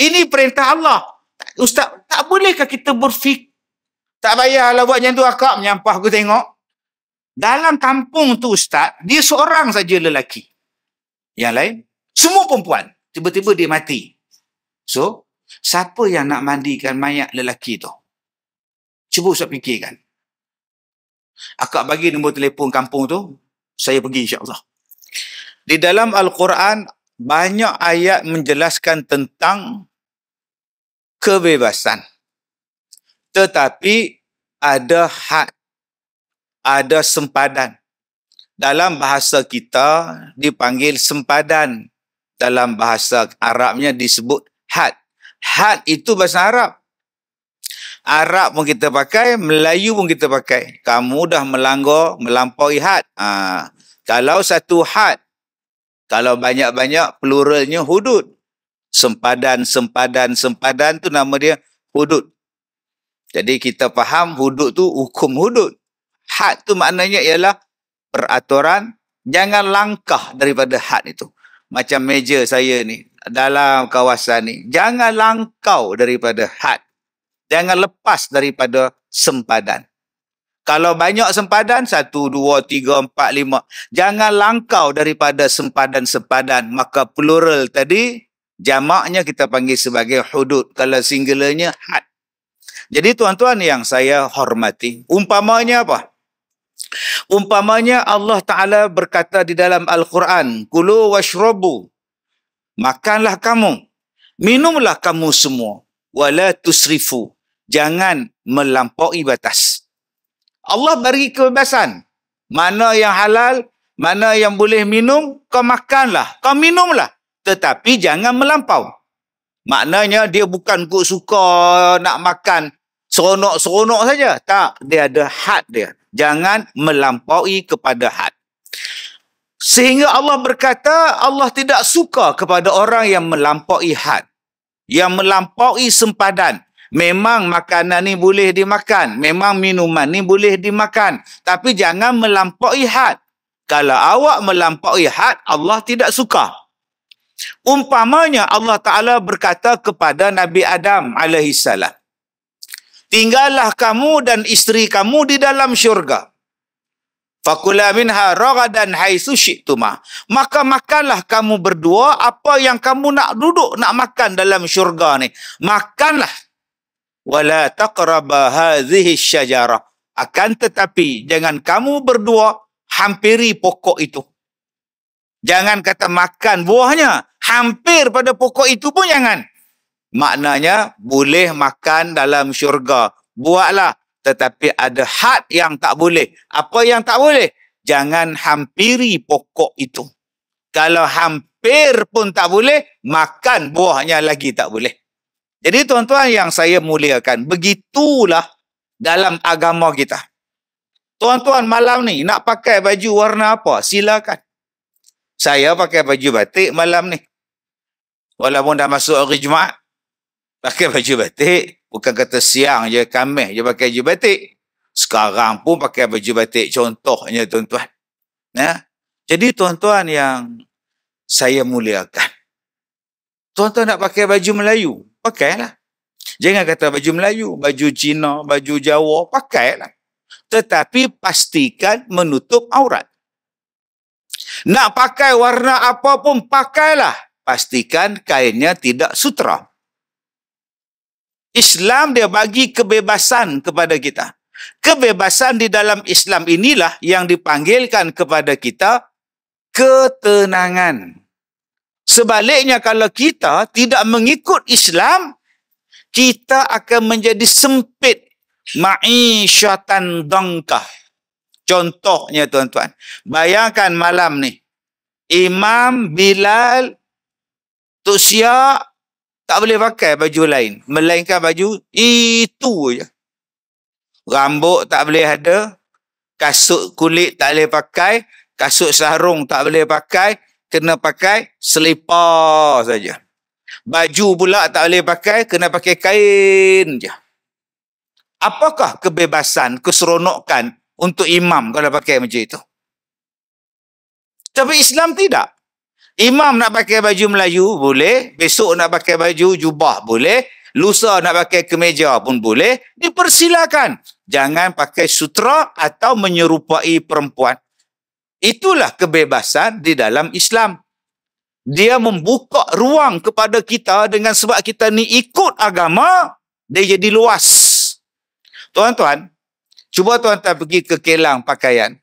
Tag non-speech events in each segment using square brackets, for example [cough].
Ini perintah Allah. Ustaz, tak bolehkah kita berfikir? Tak payahlah buat macam tu akak menyampah aku tengok. Dalam kampung tu ustaz, dia seorang saja lelaki. Yang lain, semua perempuan. Tiba-tiba dia mati. So, siapa yang nak mandikan mayat lelaki tu? Cuba ustaz fikirkan. Akak bagi nombor telefon kampung tu, saya pergi insyaAllah. Di dalam Al-Quran, banyak ayat menjelaskan tentang kebebasan. Tetapi ada hak, ada sempadan. Dalam bahasa kita dipanggil sempadan. Dalam bahasa Arabnya disebut had. Had itu bahasa Arab. Arab pun kita pakai, Melayu pun kita pakai. Kamu dah melanggar, melampaui had. Ha. Kalau satu had, kalau banyak-banyak pluralnya hudud sempadan, sempadan, sempadan tu nama dia hudud. Jadi kita faham hudud tu hukum hudud. Had tu maknanya ialah peraturan jangan langkah daripada had itu. Macam meja saya ni dalam kawasan ni. Jangan langkau daripada had. Jangan lepas daripada sempadan. Kalau banyak sempadan, satu, dua, tiga, empat, lima. Jangan langkau daripada sempadan-sempadan. Maka plural tadi, Jamaknya kita panggil sebagai hudud. Kalau singularnya had. Jadi tuan-tuan yang saya hormati. Umpamanya apa? Umpamanya Allah Ta'ala berkata di dalam Al-Quran. Kulu washrobu. Makanlah kamu. Minumlah kamu semua. Wala tusrifu. Jangan melampaui batas. Allah beri kebebasan. Mana yang halal, mana yang boleh minum, kau makanlah. Kau minumlah tetapi jangan melampau. Maknanya dia bukan kok suka nak makan seronok-seronok saja. Tak, dia ada had dia. Jangan melampaui kepada had. Sehingga Allah berkata, Allah tidak suka kepada orang yang melampaui had. Yang melampaui sempadan. Memang makanan ni boleh dimakan. Memang minuman ni boleh dimakan. Tapi jangan melampaui had. Kalau awak melampaui had, Allah tidak suka. Umpamanya Allah Ta'ala berkata kepada Nabi Adam alaihissalam. Tinggallah kamu dan isteri kamu di dalam syurga. Fakula minha ragadan haitsu syi'tuma. Maka makanlah kamu berdua apa yang kamu nak duduk nak makan dalam syurga ni. Makanlah. Wala taqrab hadhihi syajarah. Akan tetapi jangan kamu berdua hampiri pokok itu. Jangan kata makan buahnya, hampir pada pokok itu pun jangan. Maknanya boleh makan dalam syurga. Buatlah. Tetapi ada had yang tak boleh. Apa yang tak boleh? Jangan hampiri pokok itu. Kalau hampir pun tak boleh, makan buahnya lagi tak boleh. Jadi tuan-tuan yang saya muliakan, begitulah dalam agama kita. Tuan-tuan malam ni nak pakai baju warna apa? Silakan. Saya pakai baju batik malam ni. Walaupun dah masuk hari Jumaat, pakai baju batik. Bukan kata siang je, kamis je pakai baju batik. Sekarang pun pakai baju batik contohnya tuan-tuan. Ya? Jadi tuan-tuan yang saya muliakan. Tuan-tuan nak pakai baju Melayu, pakailah. Jangan kata baju Melayu, baju Cina, baju Jawa, pakailah. Tetapi pastikan menutup aurat. Nak pakai warna apa pun, pakailah pastikan kainnya tidak sutra. Islam dia bagi kebebasan kepada kita. Kebebasan di dalam Islam inilah yang dipanggilkan kepada kita ketenangan. Sebaliknya kalau kita tidak mengikut Islam, kita akan menjadi sempit ma'isyatan dongkah. Contohnya tuan-tuan, bayangkan malam ni, Imam Bilal Tok Siak tak boleh pakai baju lain. Melainkan baju itu je. Rambut tak boleh ada. Kasut kulit tak boleh pakai. Kasut sarung tak boleh pakai. Kena pakai selipar saja. Baju pula tak boleh pakai. Kena pakai kain je. Apakah kebebasan, keseronokan untuk imam kalau pakai macam itu? Tapi Islam tidak. Imam nak pakai baju Melayu boleh, besok nak pakai baju jubah boleh, lusa nak pakai kemeja pun boleh, dipersilakan. Jangan pakai sutra atau menyerupai perempuan. Itulah kebebasan di dalam Islam. Dia membuka ruang kepada kita dengan sebab kita ni ikut agama, dia jadi luas. Tuan-tuan, cuba tuan-tuan pergi ke kilang pakaian.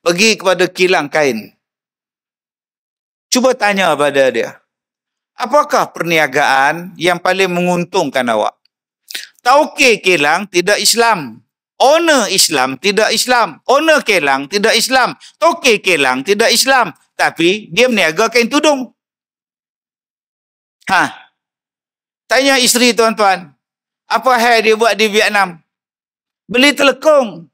Pergi kepada kilang kain. Cuba tanya pada dia. Apakah perniagaan yang paling menguntungkan awak? Tauke Kelang tidak Islam. Owner Islam tidak Islam. Owner Kelang tidak Islam. Tauke Kelang tidak Islam. Tapi dia meniaga kain tudung. Ha. Tanya isteri tuan-tuan. Apa hal dia buat di Vietnam? Beli telekung.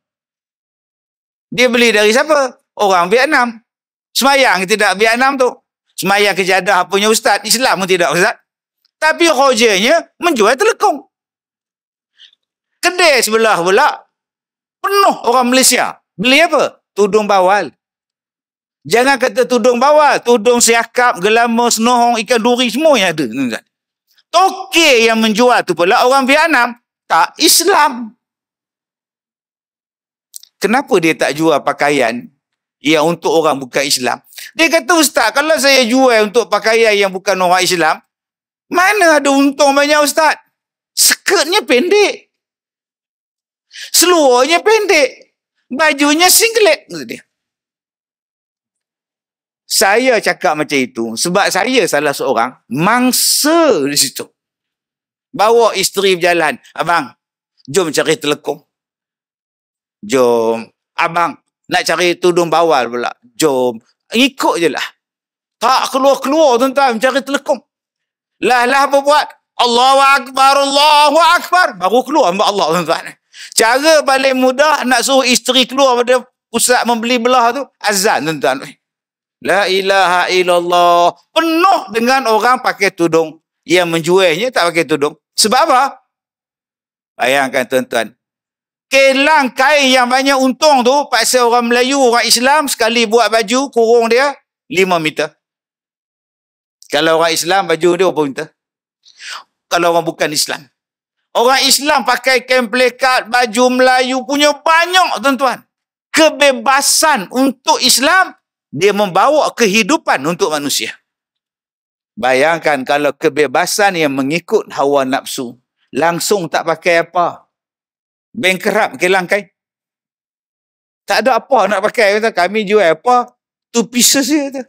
Dia beli dari siapa? Orang Vietnam. Semayang tidak Vietnam tu semayang kejadah punya ustaz. Islam pun tidak ustaz. Tapi rojanya menjual telekong. Kedai sebelah pula penuh orang Malaysia. Beli apa? Tudung bawal. Jangan kata tudung bawal. Tudung siakap, gelama, senohong, ikan duri semua yang ada. Ustaz. Toke yang menjual tu pula orang Vietnam. Tak Islam. Kenapa dia tak jual pakaian yang untuk orang bukan Islam? Dia kata, Ustaz, kalau saya jual untuk pakaian yang bukan orang Islam, mana ada untung banyak Ustaz? Skirtnya pendek. Seluarnya pendek. Bajunya singlet. Dia. Saya cakap macam itu sebab saya salah seorang mangsa di situ. Bawa isteri berjalan. Abang, jom cari telekom. Jom. Abang, nak cari tudung bawal pula. Jom ikut je lah. Tak keluar-keluar tuan-tuan mencari telekom. Lah-lah apa buat? Allahu Akbar, Allahu Akbar. Baru keluar mbak Allah tuan-tuan. Cara paling mudah nak suruh isteri keluar pada pusat membeli belah tu. Azan tuan-tuan. La ilaha illallah. Penuh dengan orang pakai tudung. Yang menjualnya tak pakai tudung. Sebab apa? Bayangkan tuan-tuan kelang kain yang banyak untung tu paksa orang Melayu, orang Islam sekali buat baju kurung dia 5 meter. Kalau orang Islam baju dia berapa meter? Kalau orang bukan Islam. Orang Islam pakai kain plekat, baju Melayu punya banyak tuan-tuan. Kebebasan untuk Islam, dia membawa kehidupan untuk manusia. Bayangkan kalau kebebasan yang mengikut hawa nafsu, langsung tak pakai apa, bankrupt ke langkai, Tak ada apa nak pakai. Kata, kami jual apa? Two pieces je. Kata.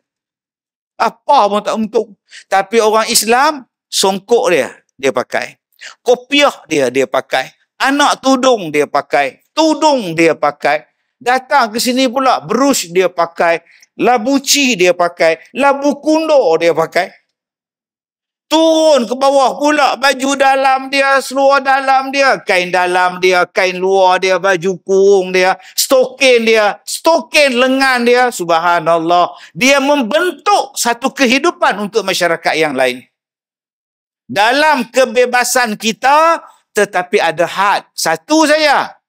Apa pun tak untung. Tapi orang Islam, songkok dia, dia pakai. Kopiah dia, dia pakai. Anak tudung dia pakai. Tudung dia pakai. Datang ke sini pula, brush dia pakai. Labu ci dia pakai. Labu kundur dia pakai turun ke bawah pula baju dalam dia, seluar dalam dia, kain dalam dia, kain luar dia, baju kurung dia, stokin dia, stokin lengan dia. Subhanallah. Dia membentuk satu kehidupan untuk masyarakat yang lain. Dalam kebebasan kita, tetapi ada had. Satu saja.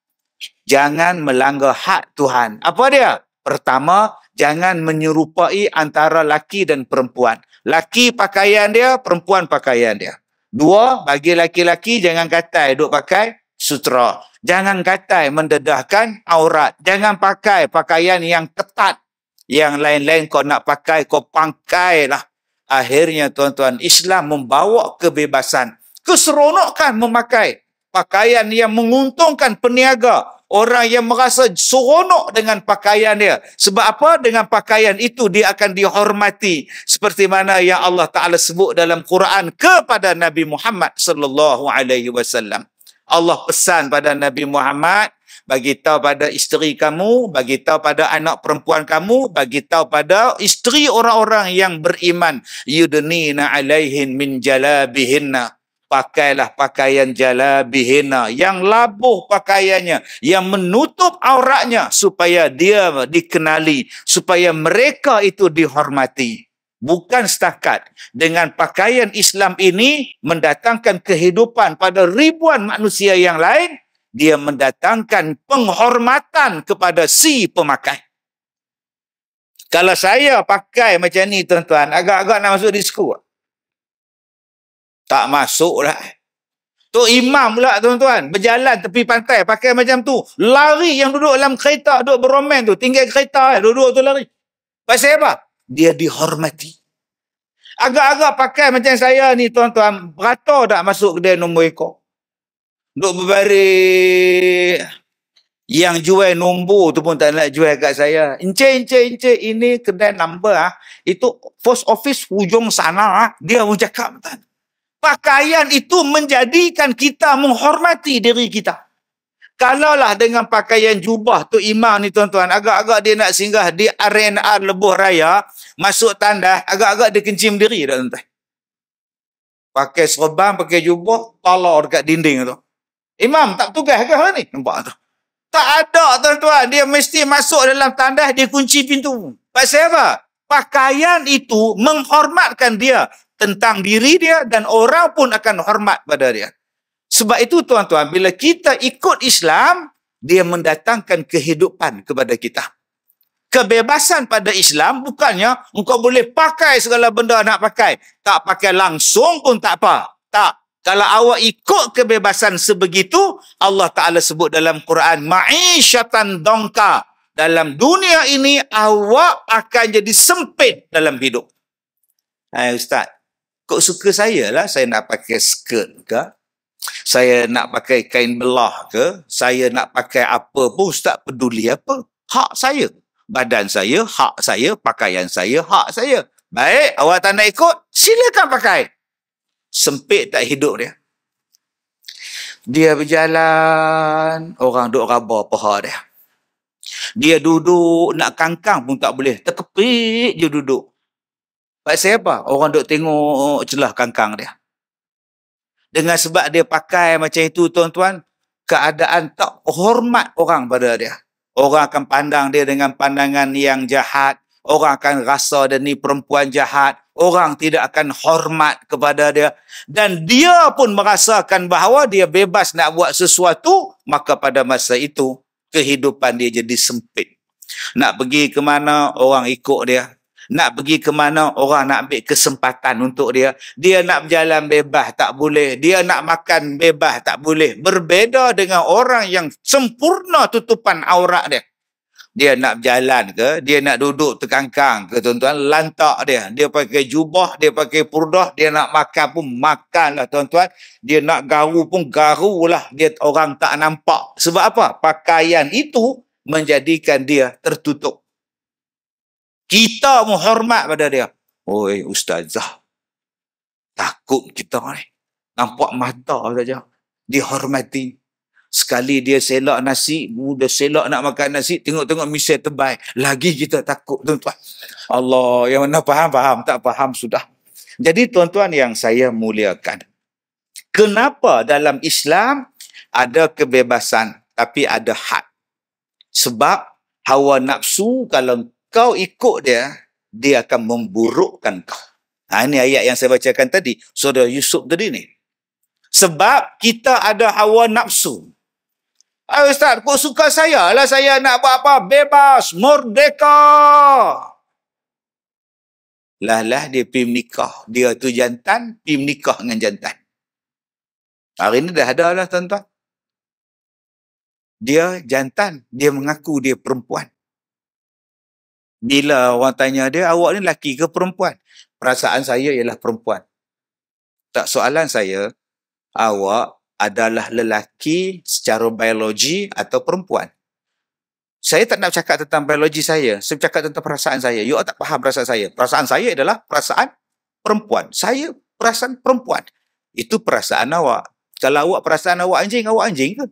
Jangan melanggar had Tuhan. Apa dia? Pertama, jangan menyerupai antara laki dan perempuan. Laki pakaian dia, perempuan pakaian dia. Dua, bagi laki-laki jangan katai duk pakai sutra. Jangan katai mendedahkan aurat. Jangan pakai pakaian yang ketat. Yang lain-lain kau nak pakai, kau pangkai lah. Akhirnya tuan-tuan, Islam membawa kebebasan. Keseronokan memakai pakaian yang menguntungkan peniaga orang yang merasa seronok dengan pakaian dia. Sebab apa? Dengan pakaian itu dia akan dihormati seperti mana yang Allah Taala sebut dalam Quran kepada Nabi Muhammad sallallahu alaihi wasallam. Allah pesan pada Nabi Muhammad bagi tahu pada isteri kamu, bagi tahu pada anak perempuan kamu, bagi tahu pada isteri orang-orang yang beriman, yudnina alaihin min jalabihinna pakailah pakaian jala jalabihina yang labuh pakaiannya yang menutup auratnya supaya dia dikenali supaya mereka itu dihormati bukan setakat dengan pakaian Islam ini mendatangkan kehidupan pada ribuan manusia yang lain dia mendatangkan penghormatan kepada si pemakai kalau saya pakai macam ni tuan-tuan agak-agak nak masuk diskusi tak masuk lah. Tu imam pula tuan-tuan. Berjalan tepi pantai pakai macam tu. Lari yang duduk dalam kereta duduk beromen tu. Tinggal kereta eh, Duduk tu lari. Pasal apa? Dia dihormati. Agak-agak pakai macam saya ni tuan-tuan. Berata tak masuk kedai nombor ekor. Duduk berbaring. Yang jual nombor tu pun tak nak jual kat saya. Encik, encik, encik. Ini kedai number ah. Itu post office hujung sana ah. Dia pun cakap tuan-tuan. Pakaian itu menjadikan kita menghormati diri kita. Kalaulah dengan pakaian jubah tu imam ni tuan-tuan, agak-agak dia nak singgah di arena lebuh raya, masuk tandas, agak-agak dia kencim diri dah tuan-tuan. Pakai serban, pakai jubah, tolor dekat dinding tu. Imam tak tugas ke ni? Nampak tu. Tak ada tuan-tuan, dia mesti masuk dalam tandas, dia kunci pintu. Pasal apa? Pakaian itu menghormatkan dia, tentang diri dia dan orang pun akan hormat pada dia. Sebab itu tuan-tuan, bila kita ikut Islam, dia mendatangkan kehidupan kepada kita. Kebebasan pada Islam bukannya engkau boleh pakai segala benda nak pakai. Tak pakai langsung pun tak apa. Tak. Kalau awak ikut kebebasan sebegitu, Allah Ta'ala sebut dalam Quran, Ma'isyatan dongka. Dalam dunia ini, awak akan jadi sempit dalam hidup. Hai Ustaz, kok suka saya lah saya nak pakai skirt ke saya nak pakai kain belah ke saya nak pakai apa pun ustaz peduli apa hak saya badan saya hak saya pakaian saya hak saya baik awak tak nak ikut silakan pakai sempit tak hidup dia dia berjalan orang duk rabah paha dia dia duduk nak kangkang pun tak boleh terkepit je duduk sebab saya apa? Orang duk tengok celah kangkang dia. Dengan sebab dia pakai macam itu tuan-tuan, keadaan tak hormat orang pada dia. Orang akan pandang dia dengan pandangan yang jahat. Orang akan rasa dia ni perempuan jahat. Orang tidak akan hormat kepada dia. Dan dia pun merasakan bahawa dia bebas nak buat sesuatu. Maka pada masa itu, kehidupan dia jadi sempit. Nak pergi ke mana, orang ikut dia. Nak pergi ke mana orang nak ambil kesempatan untuk dia. Dia nak berjalan bebas tak boleh. Dia nak makan bebas tak boleh. Berbeza dengan orang yang sempurna tutupan aurat dia. Dia nak berjalan ke, dia nak duduk terkangkang ke tuan-tuan, lantak dia. Dia pakai jubah, dia pakai purdah, dia nak makan pun makanlah tuan-tuan. Dia nak garu pun lah. dia orang tak nampak. Sebab apa? Pakaian itu menjadikan dia tertutup kita menghormat pada dia. Oi, ustazah. Takut kita ni. Nampak mata saja. Dihormati. Sekali dia selak nasi, muda selak nak makan nasi, tengok-tengok misal terbaik. Lagi kita takut, tuan-tuan. Allah, yang mana faham, faham. Tak faham, sudah. Jadi, tuan-tuan yang saya muliakan. Kenapa dalam Islam ada kebebasan tapi ada had? Sebab hawa nafsu kalau kau ikut dia, dia akan memburukkan kau. Ha, ini ayat yang saya bacakan tadi. Saudara Yusuf tadi ni. Sebab kita ada hawa nafsu. Ah, Ustaz, kau suka saya lah saya nak buat apa? Bebas, merdeka. Lah lah dia pergi menikah. Dia tu jantan, pergi menikah dengan jantan. Hari ni dah ada lah tuan-tuan. Dia jantan, dia mengaku dia perempuan bila orang tanya dia awak ni lelaki ke perempuan perasaan saya ialah perempuan tak soalan saya awak adalah lelaki secara biologi atau perempuan saya tak nak cakap tentang biologi saya saya cakap tentang perasaan saya you all tak faham perasaan saya perasaan saya adalah perasaan perempuan saya perasaan perempuan itu perasaan awak kalau awak perasaan awak anjing awak anjing ke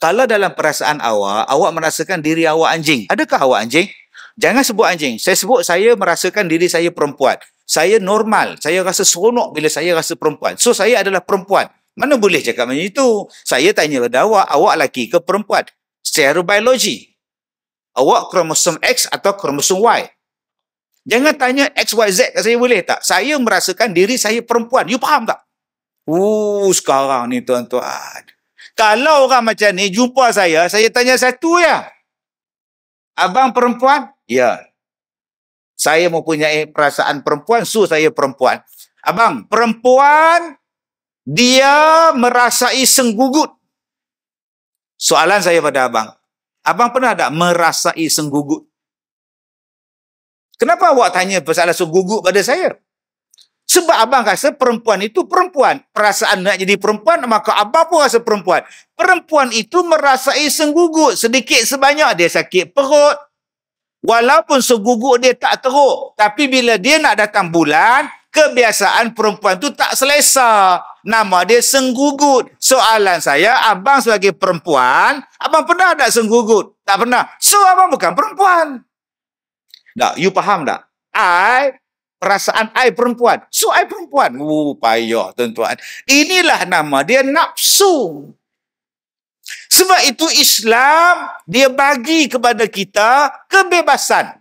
kalau dalam perasaan awak, awak merasakan diri awak anjing. Adakah awak anjing? Jangan sebut anjing. Saya sebut saya merasakan diri saya perempuan. Saya normal. Saya rasa seronok bila saya rasa perempuan. So, saya adalah perempuan. Mana boleh cakap macam itu? Saya tanya pada awak, awak lelaki ke perempuan? Secara biologi. Awak kromosom X atau kromosom Y? Jangan tanya X, Y, Z kat saya boleh tak? Saya merasakan diri saya perempuan. You faham tak? Uh, sekarang ni tuan-tuan. Kalau orang macam ni jumpa saya, saya tanya satu ya. Abang perempuan? Ya. Saya mempunyai perasaan perempuan, so saya perempuan. Abang, perempuan dia merasai senggugut. Soalan saya pada abang. Abang pernah tak merasai senggugut? Kenapa awak tanya pasal senggugut pada saya? Sebab abang rasa perempuan itu perempuan. Perasaan nak jadi perempuan, maka abang pun rasa perempuan. Perempuan itu merasai senggugut. Sedikit sebanyak dia sakit perut. Walaupun senggugut dia tak teruk. Tapi bila dia nak datang bulan, kebiasaan perempuan tu tak selesa. Nama dia senggugut. Soalan saya, abang sebagai perempuan, abang pernah ada senggugut? Tak pernah. So, abang bukan perempuan. Tak, you faham tak? I perasaan ai perempuan. So ai perempuan. Oh, payah tuan-tuan. Inilah nama dia nafsu. Sebab itu Islam dia bagi kepada kita kebebasan.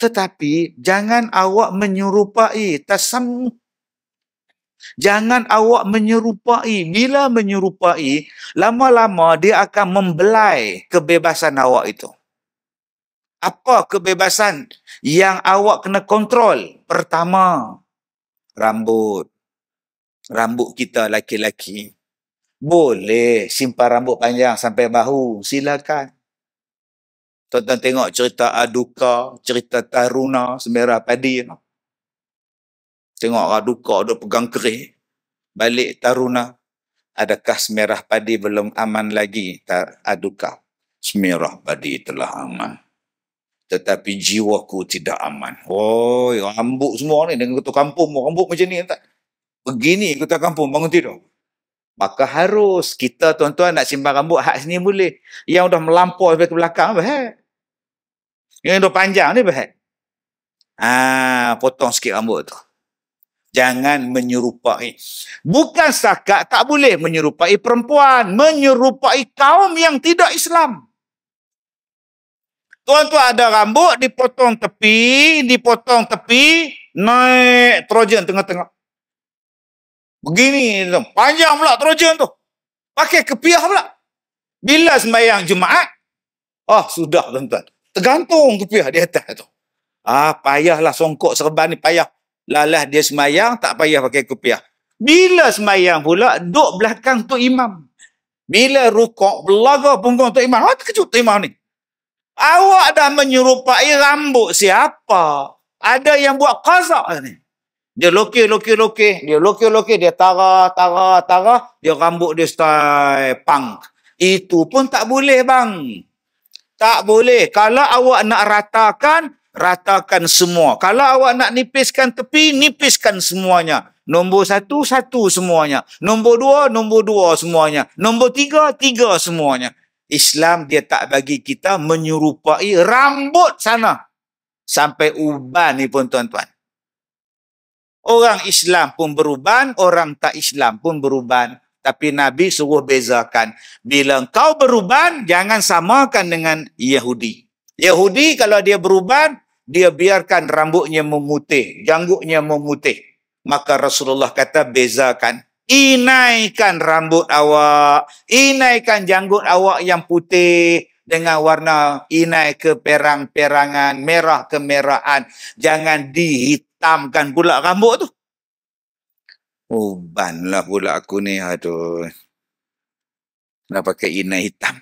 Tetapi jangan awak menyerupai tasammu. Jangan awak menyerupai. Bila menyerupai, lama-lama dia akan membelai kebebasan awak itu. Apa kebebasan yang awak kena kontrol? Pertama, rambut. Rambut kita laki-laki. Boleh simpan rambut panjang sampai bahu. Silakan. tonton tengok cerita Aduka, cerita Taruna, Semerah Padi. Tengok Aduka ada pegang kerih. Balik Taruna. Adakah Semerah Padi belum aman lagi? Tak Aduka. Semerah Padi telah aman tetapi jiwaku tidak aman. Oh, ambuk semua ni dengan ketua kampung, ambuk macam ni. Tak? Begini ketua kampung, bangun tidur. Maka harus kita tuan-tuan nak simpan rambut hak sini boleh. Yang dah melampau sampai ke belakang, bahag. Yang dah panjang ni, bahag. Ah, potong sikit rambut tu. Jangan menyerupai. Bukan sakat tak boleh menyerupai perempuan. Menyerupai kaum yang tidak Islam. Tuan-tuan ada rambut, dipotong tepi, dipotong tepi, naik trojan tengah-tengah. Begini, panjang pula trojan tu. Pakai kepiah pula. Bila sembahyang Jumaat, oh sudah tuan-tuan. Tergantung kepiah di atas tu. Ah, payahlah songkok serban ni, payah. Lalah dia sembahyang, tak payah pakai kepiah. Bila sembahyang pula, duduk belakang tu imam. Bila rukuk, belaga punggung tu imam. Ah, terkejut tu imam ni. Awak dah menyerupai rambut siapa? Ada yang buat kazak ni. Dia lokeh-lokeh-lokeh. Dia lokeh-lokeh. Dia tarah-tarah-tarah. Dia rambut dia style pang. Itu pun tak boleh bang. Tak boleh. Kalau awak nak ratakan, ratakan semua. Kalau awak nak nipiskan tepi, nipiskan semuanya. Nombor satu, satu semuanya. Nombor dua, nombor dua semuanya. Nombor tiga, tiga semuanya. Islam dia tak bagi kita menyerupai rambut sana. Sampai uban ni pun tuan-tuan. Orang Islam pun beruban, orang tak Islam pun beruban. Tapi Nabi suruh bezakan. Bila kau beruban, jangan samakan dengan Yahudi. Yahudi kalau dia beruban, dia biarkan rambutnya memutih, janggutnya memutih. Maka Rasulullah kata bezakan inaikan rambut awak, inaikan janggut awak yang putih dengan warna inai ke perang-perangan, merah ke merahan. Jangan dihitamkan pula rambut tu. Ubanlah pula aku ni, aduh. Nak pakai inai hitam.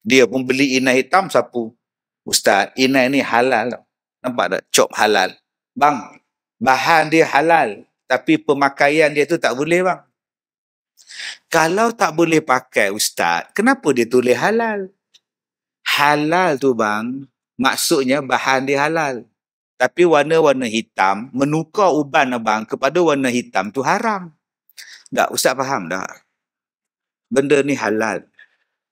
Dia pun beli inai hitam, sapu. Ustaz, inai ni halal. Nampak tak? Cop halal. Bang, bahan dia halal. Tapi pemakaian dia tu tak boleh, bang. Kalau tak boleh pakai ustaz, kenapa dia tulis halal? Halal tu bang, maksudnya bahan dia halal. Tapi warna-warna hitam, menukar uban abang lah kepada warna hitam tu haram. Tak, ustaz faham tak? Benda ni halal.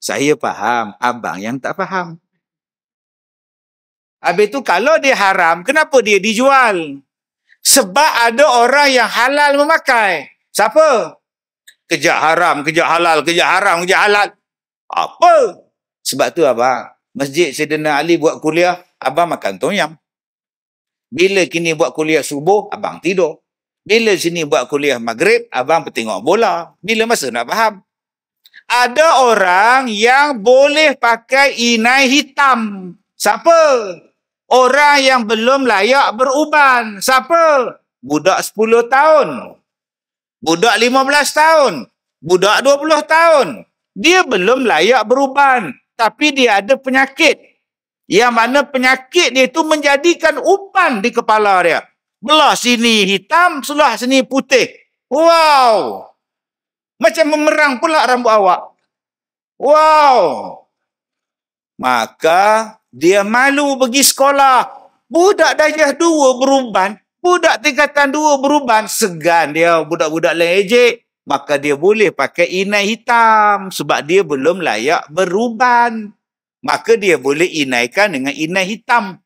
Saya faham, abang yang tak faham. Habis tu kalau dia haram, kenapa dia dijual? Sebab ada orang yang halal memakai. Siapa? kejak haram, kejak halal, kejak haram, kejak halal. Apa? Sebab tu apa? masjid Sayyidina Ali buat kuliah, abang makan tonyam. Bila kini buat kuliah subuh, abang tidur. Bila sini buat kuliah maghrib, abang bertengok bola. Bila masa nak faham? Ada orang yang boleh pakai inai hitam. Siapa? Orang yang belum layak beruban. Siapa? Budak 10 tahun. Budak 15 tahun. Budak 20 tahun. Dia belum layak beruban. Tapi dia ada penyakit. Yang mana penyakit dia itu menjadikan upan di kepala dia. Belah sini hitam, sebelah sini putih. Wow! Macam memerang pula rambut awak. Wow! Maka dia malu pergi sekolah. Budak dajah dua beruban Budak tingkatan dua beruban, segan dia budak-budak lain ejek. Maka dia boleh pakai inai hitam sebab dia belum layak beruban. Maka dia boleh inaikan dengan inai hitam.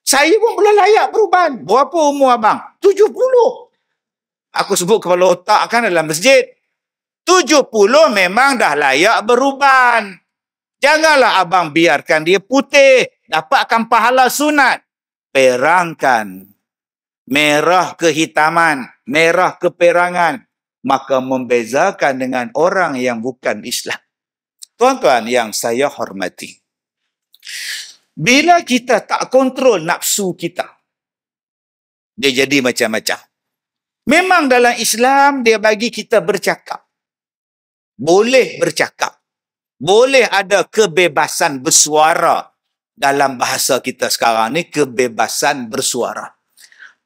Saya pun belum layak beruban. Berapa umur abang? 70. Aku sebut kepala otak kan dalam masjid. 70 memang dah layak beruban. Janganlah abang biarkan dia putih. Dapatkan pahala sunat. Perangkan merah kehitaman, merah keperangan, maka membezakan dengan orang yang bukan Islam. Tuan-tuan yang saya hormati. Bila kita tak kontrol nafsu kita, dia jadi macam-macam. Memang dalam Islam dia bagi kita bercakap. Boleh bercakap. Boleh ada kebebasan bersuara dalam bahasa kita sekarang ni kebebasan bersuara.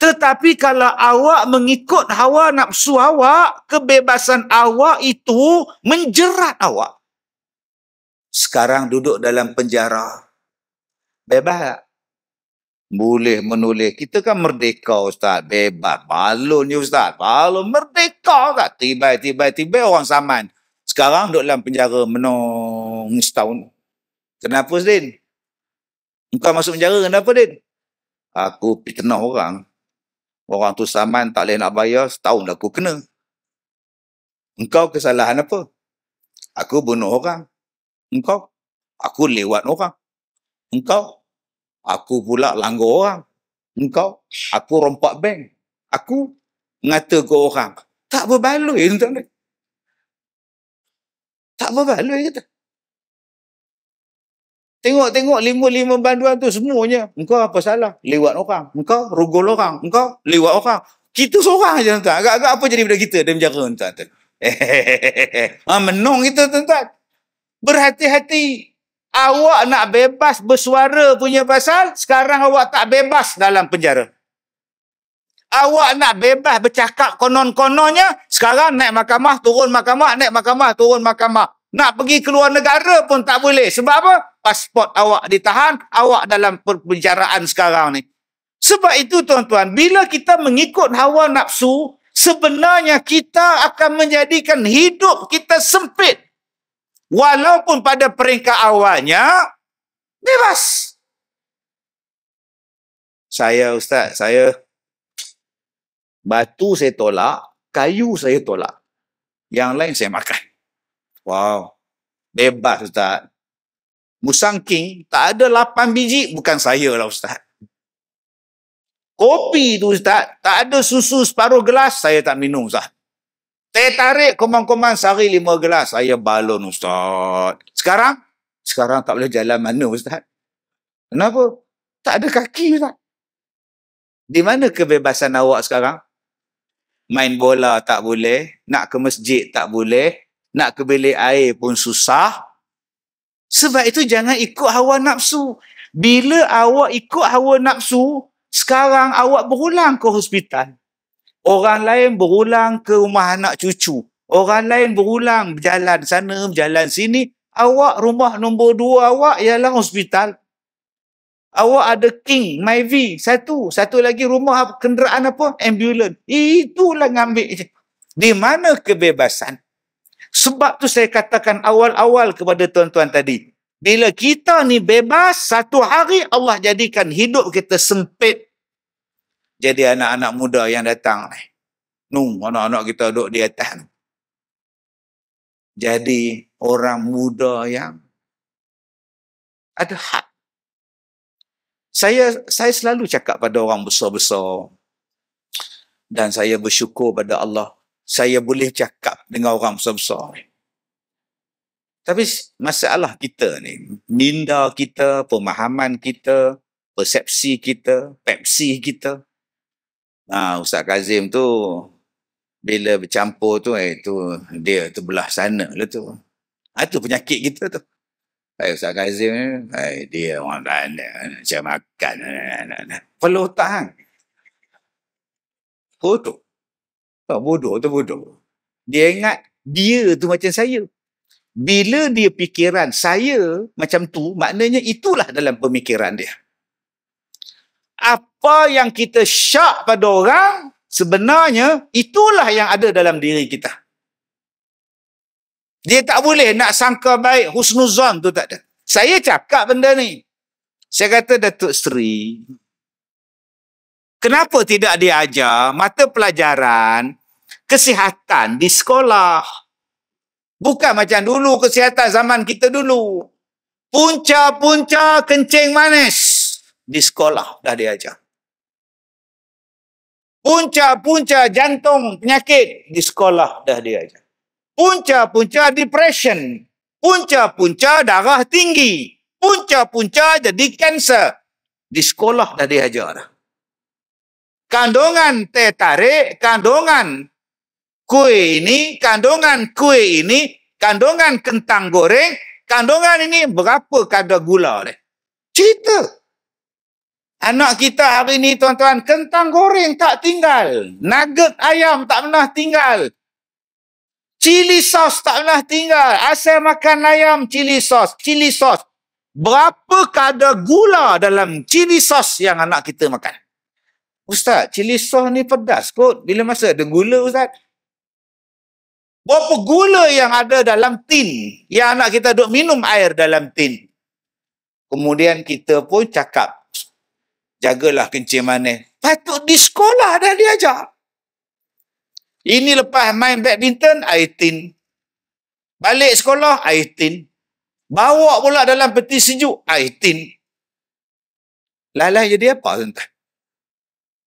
Tetapi kalau awak mengikut hawa nafsu awak, kebebasan awak itu menjerat awak. Sekarang duduk dalam penjara. Bebas tak? Boleh menulis. Kita kan merdeka Ustaz. Bebas. Malu ni Ustaz. Malu merdeka tak? Tiba-tiba tiba orang saman. Sekarang duduk dalam penjara menung setahun. Kenapa Ustaz? Engkau masuk penjara kenapa Din? Aku pitnah orang. Orang tu saman tak boleh nak bayar, setahun aku kena. Engkau kesalahan apa? Aku bunuh orang. Engkau? Aku lewat orang. Engkau? Aku pula langgar orang. Engkau? Aku rompak bank. Aku? Ngata kau orang. Tak berbaloi tuan-tuan. Tak berbaloi kata. Tengok-tengok lima-lima banduan tu semuanya. Engkau apa salah? Lewat orang. Engkau rugul orang. Engkau lewat orang. Kita seorang je tuan-tuan. Agak-agak apa jadi pada kita dalam jara tuan-tuan. ha, [laughs] menung kita tuan-tuan. Berhati-hati. Awak nak bebas bersuara punya pasal, sekarang awak tak bebas dalam penjara. Awak nak bebas bercakap konon-kononnya, sekarang naik mahkamah, turun mahkamah, naik mahkamah, turun mahkamah. Nak pergi keluar negara pun tak boleh. Sebab apa? Pasport awak ditahan, awak dalam perbicaraan sekarang ni. Sebab itu tuan-tuan, bila kita mengikut hawa nafsu, sebenarnya kita akan menjadikan hidup kita sempit. Walaupun pada peringkat awalnya, bebas. Saya Ustaz, saya batu saya tolak, kayu saya tolak. Yang lain saya makan. Wow. Bebas Ustaz. Musang King tak ada lapan biji bukan saya lah Ustaz. Kopi tu Ustaz tak ada susu separuh gelas saya tak minum Ustaz. Teh tarik komang-komang sehari lima gelas saya balon Ustaz. Sekarang? Sekarang tak boleh jalan mana Ustaz. Kenapa? Tak ada kaki Ustaz. Di mana kebebasan awak sekarang? Main bola tak boleh. Nak ke masjid tak boleh nak ke bilik air pun susah. Sebab itu jangan ikut hawa nafsu. Bila awak ikut hawa nafsu, sekarang awak berulang ke hospital. Orang lain berulang ke rumah anak cucu. Orang lain berulang berjalan sana, berjalan sini. Awak rumah nombor dua awak ialah hospital. Awak ada king, myvi, satu. Satu lagi rumah kenderaan apa? ambulan. Itulah ngambil. Di mana kebebasan? Sebab tu saya katakan awal-awal kepada tuan-tuan tadi. Bila kita ni bebas, satu hari Allah jadikan hidup kita sempit. Jadi anak-anak muda yang datang eh, Nung, anak-anak kita duduk di atas Jadi orang muda yang ada hak. Saya saya selalu cakap pada orang besar-besar dan saya bersyukur pada Allah saya boleh cakap dengan orang besar-besar ni. Tapi masalah kita ni, minda kita, pemahaman kita, persepsi kita, pepsi kita. Nah, Ustaz Kazim tu, bila bercampur tu, eh, tu dia tu belah sana lah tu. Itu ha, penyakit kita tu. Hai Ustaz Kazim ni, dia orang tanya, macam makan. Perlu tahan. Perlu tu. Tak bodoh tu bodoh. Dia ingat dia tu macam saya. Bila dia fikiran saya macam tu, maknanya itulah dalam pemikiran dia. Apa yang kita syak pada orang, sebenarnya itulah yang ada dalam diri kita. Dia tak boleh nak sangka baik husnuzan tu tak ada. Saya cakap benda ni. Saya kata Datuk Seri, Kenapa tidak diajar mata pelajaran kesihatan di sekolah? Bukan macam dulu kesihatan zaman kita dulu. Punca-punca kencing manis di sekolah dah diajar. Punca-punca jantung penyakit di sekolah dah diajar. Punca-punca depression. Punca-punca darah tinggi. Punca-punca jadi kanser. Di sekolah dah diajar dah kandungan teh tarik, kandungan kue ini, kandungan kue ini, kandungan kentang goreng, kandungan ini berapa kadar gula dia? Cerita. Anak kita hari ini tuan-tuan, kentang goreng tak tinggal. Nugget ayam tak pernah tinggal. Cili sos tak pernah tinggal. Asal makan ayam, cili sos. Cili sos. Berapa kadar gula dalam cili sos yang anak kita makan? Ustaz, cili soh ni pedas kot. Bila masa ada gula, Ustaz? Berapa gula yang ada dalam tin? Yang anak kita duduk minum air dalam tin. Kemudian kita pun cakap, jagalah kencing mana. Patut di sekolah dah diajak. Ini lepas main badminton, air tin. Balik sekolah, air tin. Bawa pula dalam peti sejuk, air tin. Lalai jadi apa tuan-tuan?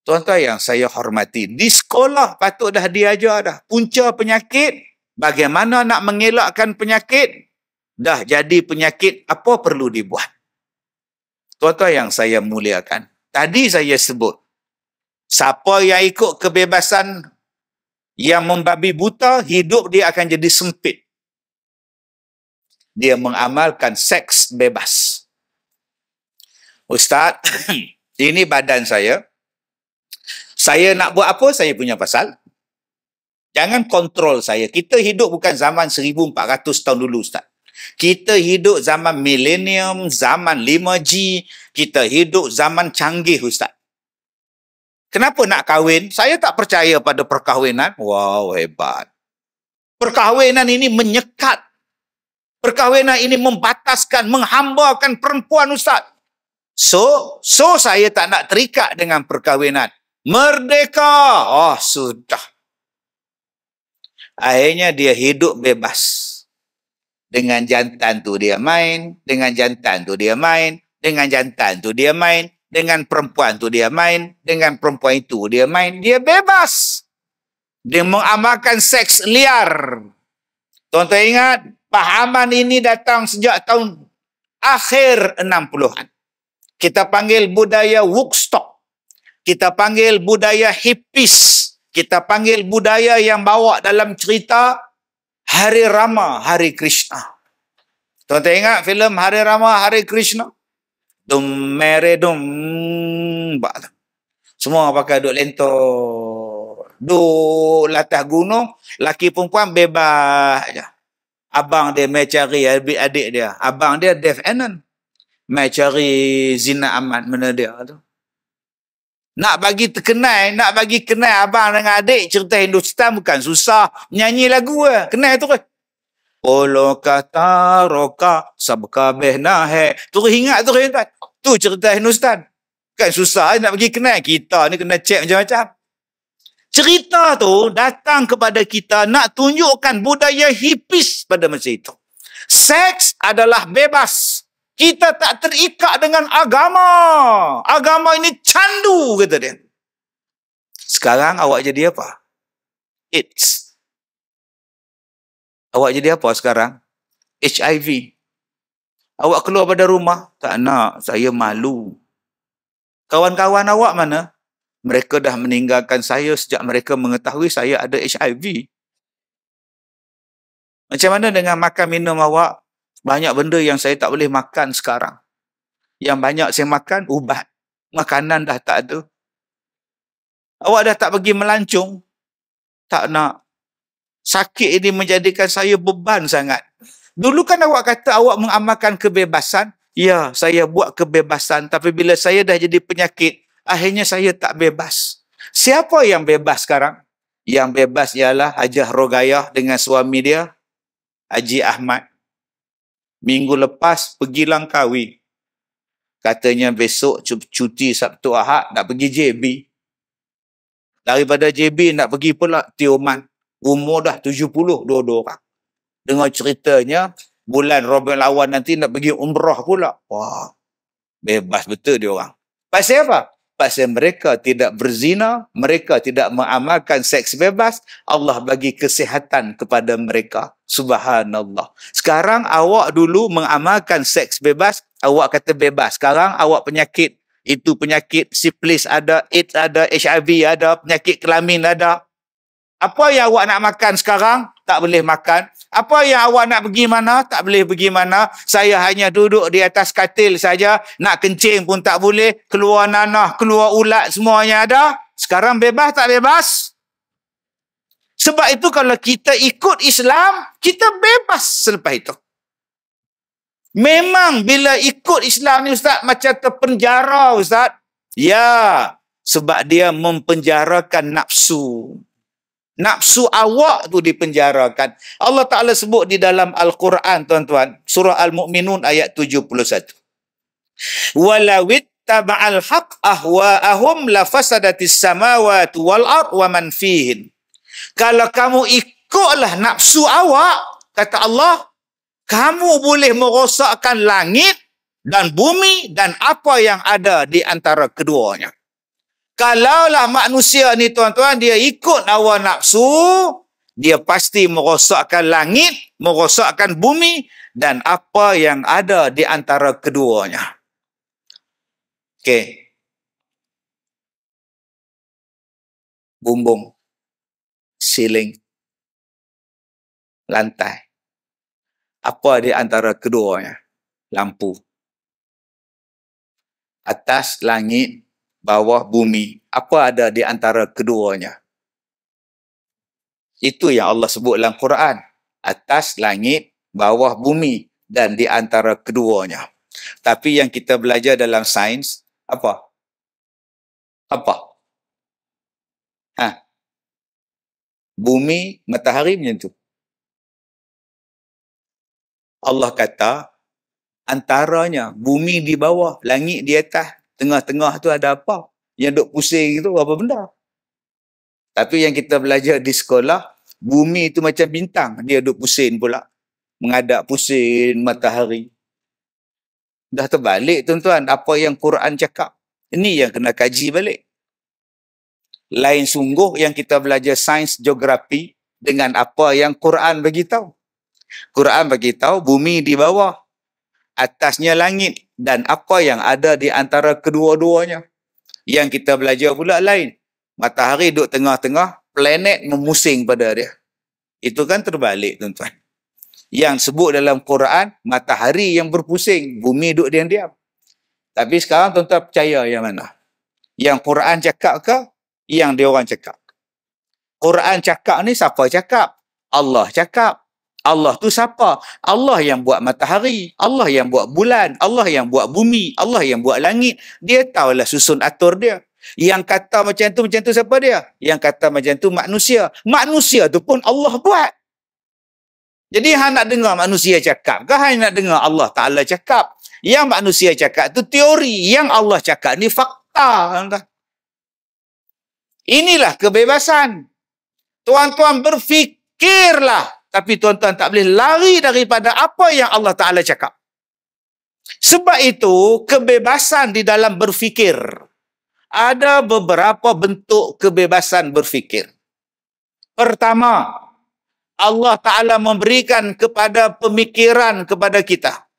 Tuan-tuan yang saya hormati, di sekolah patut dah diajar dah punca penyakit, bagaimana nak mengelakkan penyakit, dah jadi penyakit, apa perlu dibuat. Tuan-tuan yang saya muliakan, tadi saya sebut, siapa yang ikut kebebasan yang membabi buta, hidup dia akan jadi sempit. Dia mengamalkan seks bebas. Ustaz, [clears throat] ini badan saya, saya nak buat apa, saya punya pasal. Jangan kontrol saya. Kita hidup bukan zaman 1400 tahun dulu, Ustaz. Kita hidup zaman milenium, zaman 5G. Kita hidup zaman canggih, Ustaz. Kenapa nak kahwin? Saya tak percaya pada perkahwinan. Wow, hebat. Perkahwinan ini menyekat. Perkahwinan ini membataskan, menghambakan perempuan, Ustaz. So, so saya tak nak terikat dengan perkahwinan. Merdeka. Oh, sudah. Akhirnya dia hidup bebas. Dengan jantan tu dia main, dengan jantan tu dia main, dengan jantan tu dia main, dengan perempuan tu dia main, dengan perempuan itu dia main, dia bebas. Dia mengamalkan seks liar. Tuan-tuan ingat, pahaman ini datang sejak tahun akhir 60-an. Kita panggil budaya Wuxton kita panggil budaya hipis kita panggil budaya yang bawa dalam cerita Hari Rama Hari Krishna tuan-tuan ingat filem Hari Rama Hari Krishna dum mere dum semua pakai duduk lentur duduk latah gunung laki perempuan bebas je abang dia mai cari adik dia abang dia Dave Annan mai cari Zina Ahmad mana dia tu nak bagi terkenal, nak bagi kenai abang dengan adik cerita Hindustan bukan susah. Nyanyi lagu ke. kenai tu ke. Olo kata roka sabkabeh nahe. Tu ingat tu ke kan. Tu cerita Hindustan. Kan susah nak bagi kenai Kita ni kena cek macam-macam. Cerita tu datang kepada kita nak tunjukkan budaya hipis pada masa itu. Seks adalah bebas kita tak terikat dengan agama. Agama ini candu, kata dia. Sekarang awak jadi apa? AIDS. Awak jadi apa sekarang? HIV. Awak keluar pada rumah? Tak nak, saya malu. Kawan-kawan awak mana? Mereka dah meninggalkan saya sejak mereka mengetahui saya ada HIV. Macam mana dengan makan minum awak? Banyak benda yang saya tak boleh makan sekarang. Yang banyak saya makan, ubat. Makanan dah tak ada. Awak dah tak pergi melancung. Tak nak. Sakit ini menjadikan saya beban sangat. Dulu kan awak kata awak mengamalkan kebebasan. Ya, saya buat kebebasan. Tapi bila saya dah jadi penyakit, akhirnya saya tak bebas. Siapa yang bebas sekarang? Yang bebas ialah Hajah Rogayah dengan suami dia, Haji Ahmad. Minggu lepas pergi Langkawi. Katanya besok cuti Sabtu Ahad nak pergi JB. Daripada JB nak pergi pula Tioman. Umur dah 70 dua-dua orang. Dengar ceritanya bulan Robin Lawan nanti nak pergi umrah pula. Wah, bebas betul dia orang. Pasal apa? pasal mereka tidak berzina, mereka tidak mengamalkan seks bebas, Allah bagi kesihatan kepada mereka. Subhanallah. Sekarang awak dulu mengamalkan seks bebas, awak kata bebas. Sekarang awak penyakit, itu penyakit, siplis ada, AIDS ada, HIV ada, penyakit kelamin ada, apa yang awak nak makan sekarang? Tak boleh makan. Apa yang awak nak pergi mana? Tak boleh pergi mana. Saya hanya duduk di atas katil saja. Nak kencing pun tak boleh. Keluar nanah, keluar ulat semuanya ada. Sekarang bebas tak bebas? Sebab itu kalau kita ikut Islam, kita bebas selepas itu. Memang bila ikut Islam ni Ustaz macam terpenjara Ustaz. Ya, sebab dia mempenjarakan nafsu. Nafsu awak tu dipenjarakan. Allah Ta'ala sebut di dalam Al-Quran, tuan-tuan. Surah Al-Mu'minun ayat 71. Walawit taba'al haq ahwa'ahum lafasadatis samawatu wal'ar wa man Kalau kamu ikutlah nafsu awak, kata Allah, kamu boleh merosakkan langit dan bumi dan apa yang ada di antara keduanya. Kalaulah manusia ni tuan-tuan dia ikut hawa nafsu, dia pasti merosakkan langit, merosakkan bumi dan apa yang ada di antara keduanya. Okey. Bumbung. Siling. Lantai. Apa di antara keduanya? Lampu. Atas, langit, bawah bumi. Apa ada di antara keduanya? Itu yang Allah sebut dalam Quran. Atas langit, bawah bumi dan di antara keduanya. Tapi yang kita belajar dalam sains, apa? Apa? Ha? Bumi, matahari macam tu. Allah kata, antaranya bumi di bawah, langit di atas, tengah-tengah tu ada apa? Yang duk pusing tu apa benda? Tapi yang kita belajar di sekolah, bumi tu macam bintang. Dia duk pusing pula. Mengadap pusing matahari. Dah terbalik tuan-tuan apa yang Quran cakap. Ini yang kena kaji balik. Lain sungguh yang kita belajar sains geografi dengan apa yang Quran bagi Quran bagi bumi di bawah. Atasnya langit dan apa yang ada di antara kedua-duanya. Yang kita belajar pula lain. Matahari duduk tengah-tengah, planet memusing pada dia. Itu kan terbalik tuan-tuan. Yang sebut dalam Quran, matahari yang berpusing, bumi duduk diam-diam. Tapi sekarang tuan-tuan percaya yang mana? Yang Quran cakap ke? Yang dia cakap. Quran cakap ni siapa cakap? Allah cakap. Allah tu siapa? Allah yang buat matahari, Allah yang buat bulan, Allah yang buat bumi, Allah yang buat langit. Dia tahulah susun atur dia. Yang kata macam tu, macam tu siapa dia? Yang kata macam tu manusia. Manusia tu pun Allah buat. Jadi hang nak dengar manusia cakap Kau hang nak dengar Allah Taala cakap? Yang manusia cakap tu teori, yang Allah cakap ni fakta. Inilah kebebasan. Tuan-tuan berfikirlah tapi tuan-tuan tak boleh lari daripada apa yang Allah Ta'ala cakap. Sebab itu, kebebasan di dalam berfikir. Ada beberapa bentuk kebebasan berfikir. Pertama, Allah Ta'ala memberikan kepada pemikiran kepada kita.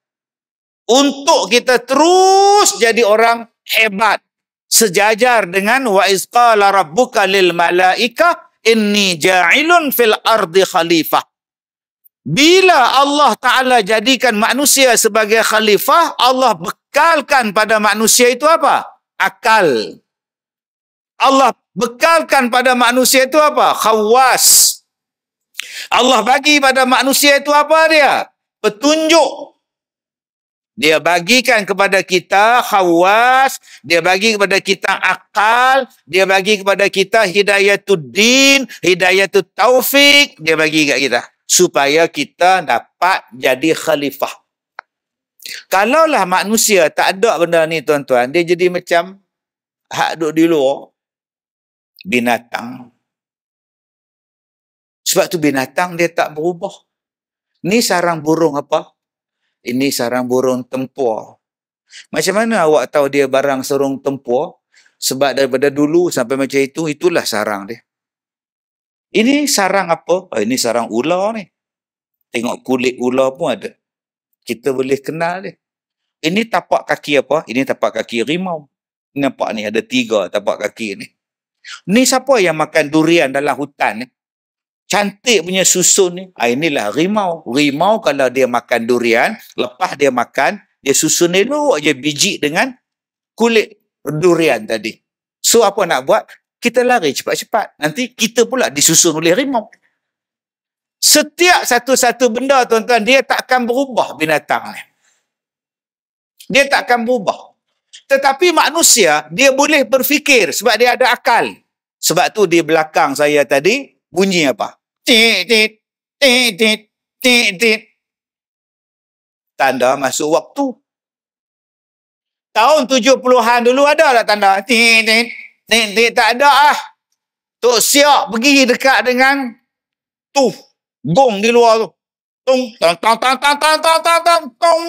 Untuk kita terus jadi orang hebat. Sejajar dengan wa'izqala rabbuka lil malaika inni ja'ilun fil ardi khalifah. Bila Allah Ta'ala jadikan manusia sebagai khalifah, Allah bekalkan pada manusia itu apa? Akal. Allah bekalkan pada manusia itu apa? Khawas. Allah bagi pada manusia itu apa dia? Petunjuk. Dia bagikan kepada kita khawas, dia bagi kepada kita akal, dia bagi kepada kita hidayatuddin, hidayatut taufik, dia bagi kepada kita supaya kita dapat jadi khalifah. Kalaulah manusia tak ada benda ni tuan-tuan, dia jadi macam hak duduk di luar, binatang. Sebab tu binatang dia tak berubah. Ni sarang burung apa? Ini sarang burung tempua. Macam mana awak tahu dia barang serung tempua? Sebab daripada dulu sampai macam itu, itulah sarang dia. Ini sarang apa? Oh, ini sarang ular ni. Tengok kulit ular pun ada. Kita boleh kenal dia. Ini tapak kaki apa? Ini tapak kaki rimau. Nampak ni ada tiga tapak kaki ni. Ni siapa yang makan durian dalam hutan ni? Cantik punya susun ni. Ha, inilah rimau. Rimau kalau dia makan durian, lepas dia makan, dia susun elok je biji dengan kulit durian tadi. So apa nak buat? kita lari cepat-cepat. Nanti kita pula disusun oleh rimau. Setiap satu-satu benda tuan-tuan, dia tak akan berubah binatang Dia tak akan berubah. Tetapi manusia, dia boleh berfikir sebab dia ada akal. Sebab tu di belakang saya tadi, bunyi apa? Tik, tik, tik, tik, tik, tik. Tanda masuk waktu. Tahun tujuh puluhan dulu ada lah tanda. Tik, tik, Ni, ni tak ada ah. Tok siap pergi dekat dengan tu gong di luar tu. tung tang tang tang tang tang tang tang tong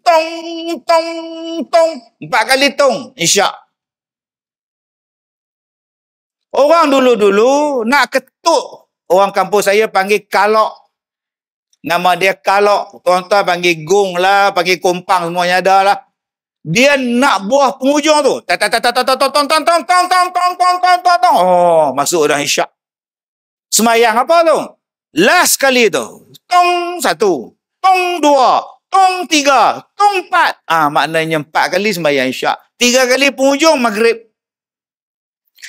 tong tong tong tong empat kali tong isyak. Orang dulu-dulu nak ketuk orang kampung saya panggil kalok. Nama dia kalok. Tuan-tuan panggil gong lah, panggil kompang semuanya ada lah dia nak buah penghujung tu. Tong tong tong tong tong tong tong tong tong tong tong tong tong tong tong. Oh, masuk dah isyak. Semayang apa tu? Last kali tu. Tong satu. Tong dua. Tong tiga. Tong empat. Ah, maknanya empat kali semayang isyak. Tiga kali penghujung maghrib.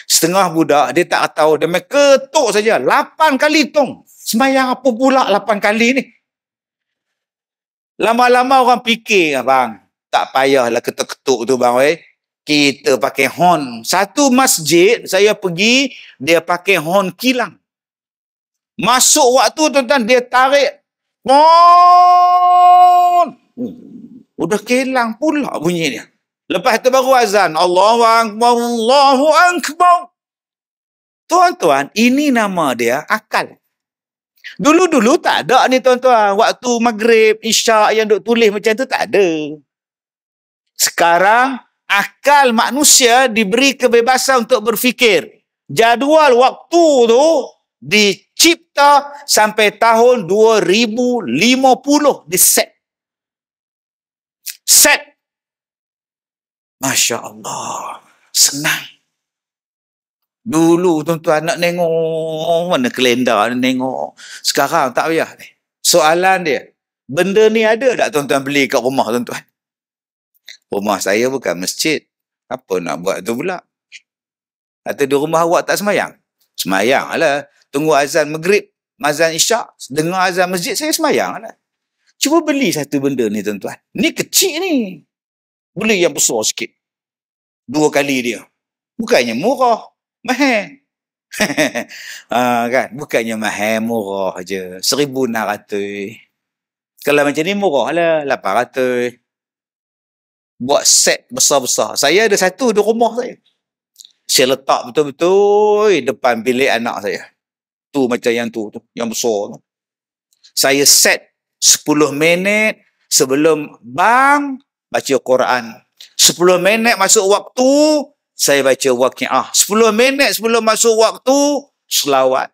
Setengah budak dia tak tahu. Dia main ketuk saja. Lapan kali tong. Semayang apa pula lapan kali ni? Lama-lama orang fikir, abang tak payahlah ketuk-ketuk tu bang wei. Kita pakai hon. Satu masjid saya pergi dia pakai hon kilang. Masuk waktu tuan-tuan dia tarik horn. udah kilang pula bunyi dia. Lepas tu baru azan. Allahu Akbar, Allahu Akbar. Tuan-tuan, ini nama dia akal. Dulu-dulu tak ada ni tuan-tuan. Waktu maghrib, isyak yang duk tulis macam tu tak ada. Sekarang akal manusia diberi kebebasan untuk berfikir. Jadual waktu tu dicipta sampai tahun 2050 di set. Set. Masya Allah. Senang. Dulu tuan-tuan nak nengok mana kalendar nak tengok. Sekarang tak payah Soalan dia, benda ni ada tak tuan-tuan beli kat rumah tuan-tuan? Rumah saya bukan masjid. Apa nak buat tu pula? Kata di rumah awak tak semayang. Semayang lah. Tunggu azan maghrib, azan isyak, dengar azan masjid, saya semayang lah. Cuba beli satu benda ni tuan-tuan. Ni kecil ni. Beli yang besar sikit. Dua kali dia. Bukannya murah. Mahal. [laughs] ha, kan? Bukannya mahal, murah je. Seribu nak ratus. Kalau macam ni murah lah. Lapan ratus buat set besar-besar. Saya ada satu di rumah saya. Saya letak betul-betul depan bilik anak saya. Tu macam yang tu, tu yang besar tu. Saya set 10 minit sebelum bang baca Quran. 10 minit masuk waktu, saya baca waqiah. 10 minit sebelum masuk waktu, selawat.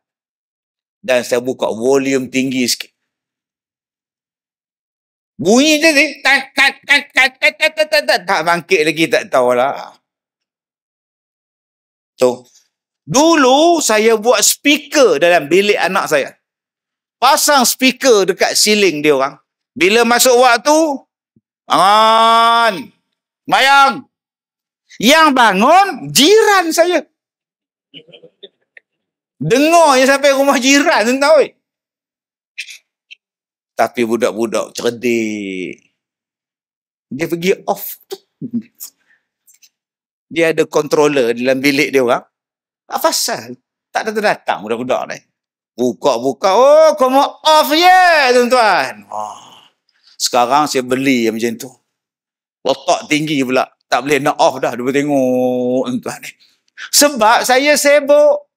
Dan saya buka volume tinggi sikit. Bunyi je ni, tat, tat, tat, tak, tak bangkit lagi tak tahu lah. So, dulu saya buat speaker dalam bilik anak saya. Pasang speaker dekat ceiling dia orang. Bila masuk waktu, bangun. Mayang. Yang bangun, jiran saya. Dengar je sampai rumah jiran, tentang weh. Tapi budak-budak cerdik dia pergi off. dia ada controller dalam bilik dia orang. Tak pasal. Tak datang-datang budak-budak ni. Buka-buka. Oh, kamu off ye, yeah, tuan-tuan. Oh. Sekarang saya beli yang macam tu. Otak tinggi pula. Tak boleh nak off dah. Dia tengok tuan-tuan ni. Sebab saya sibuk.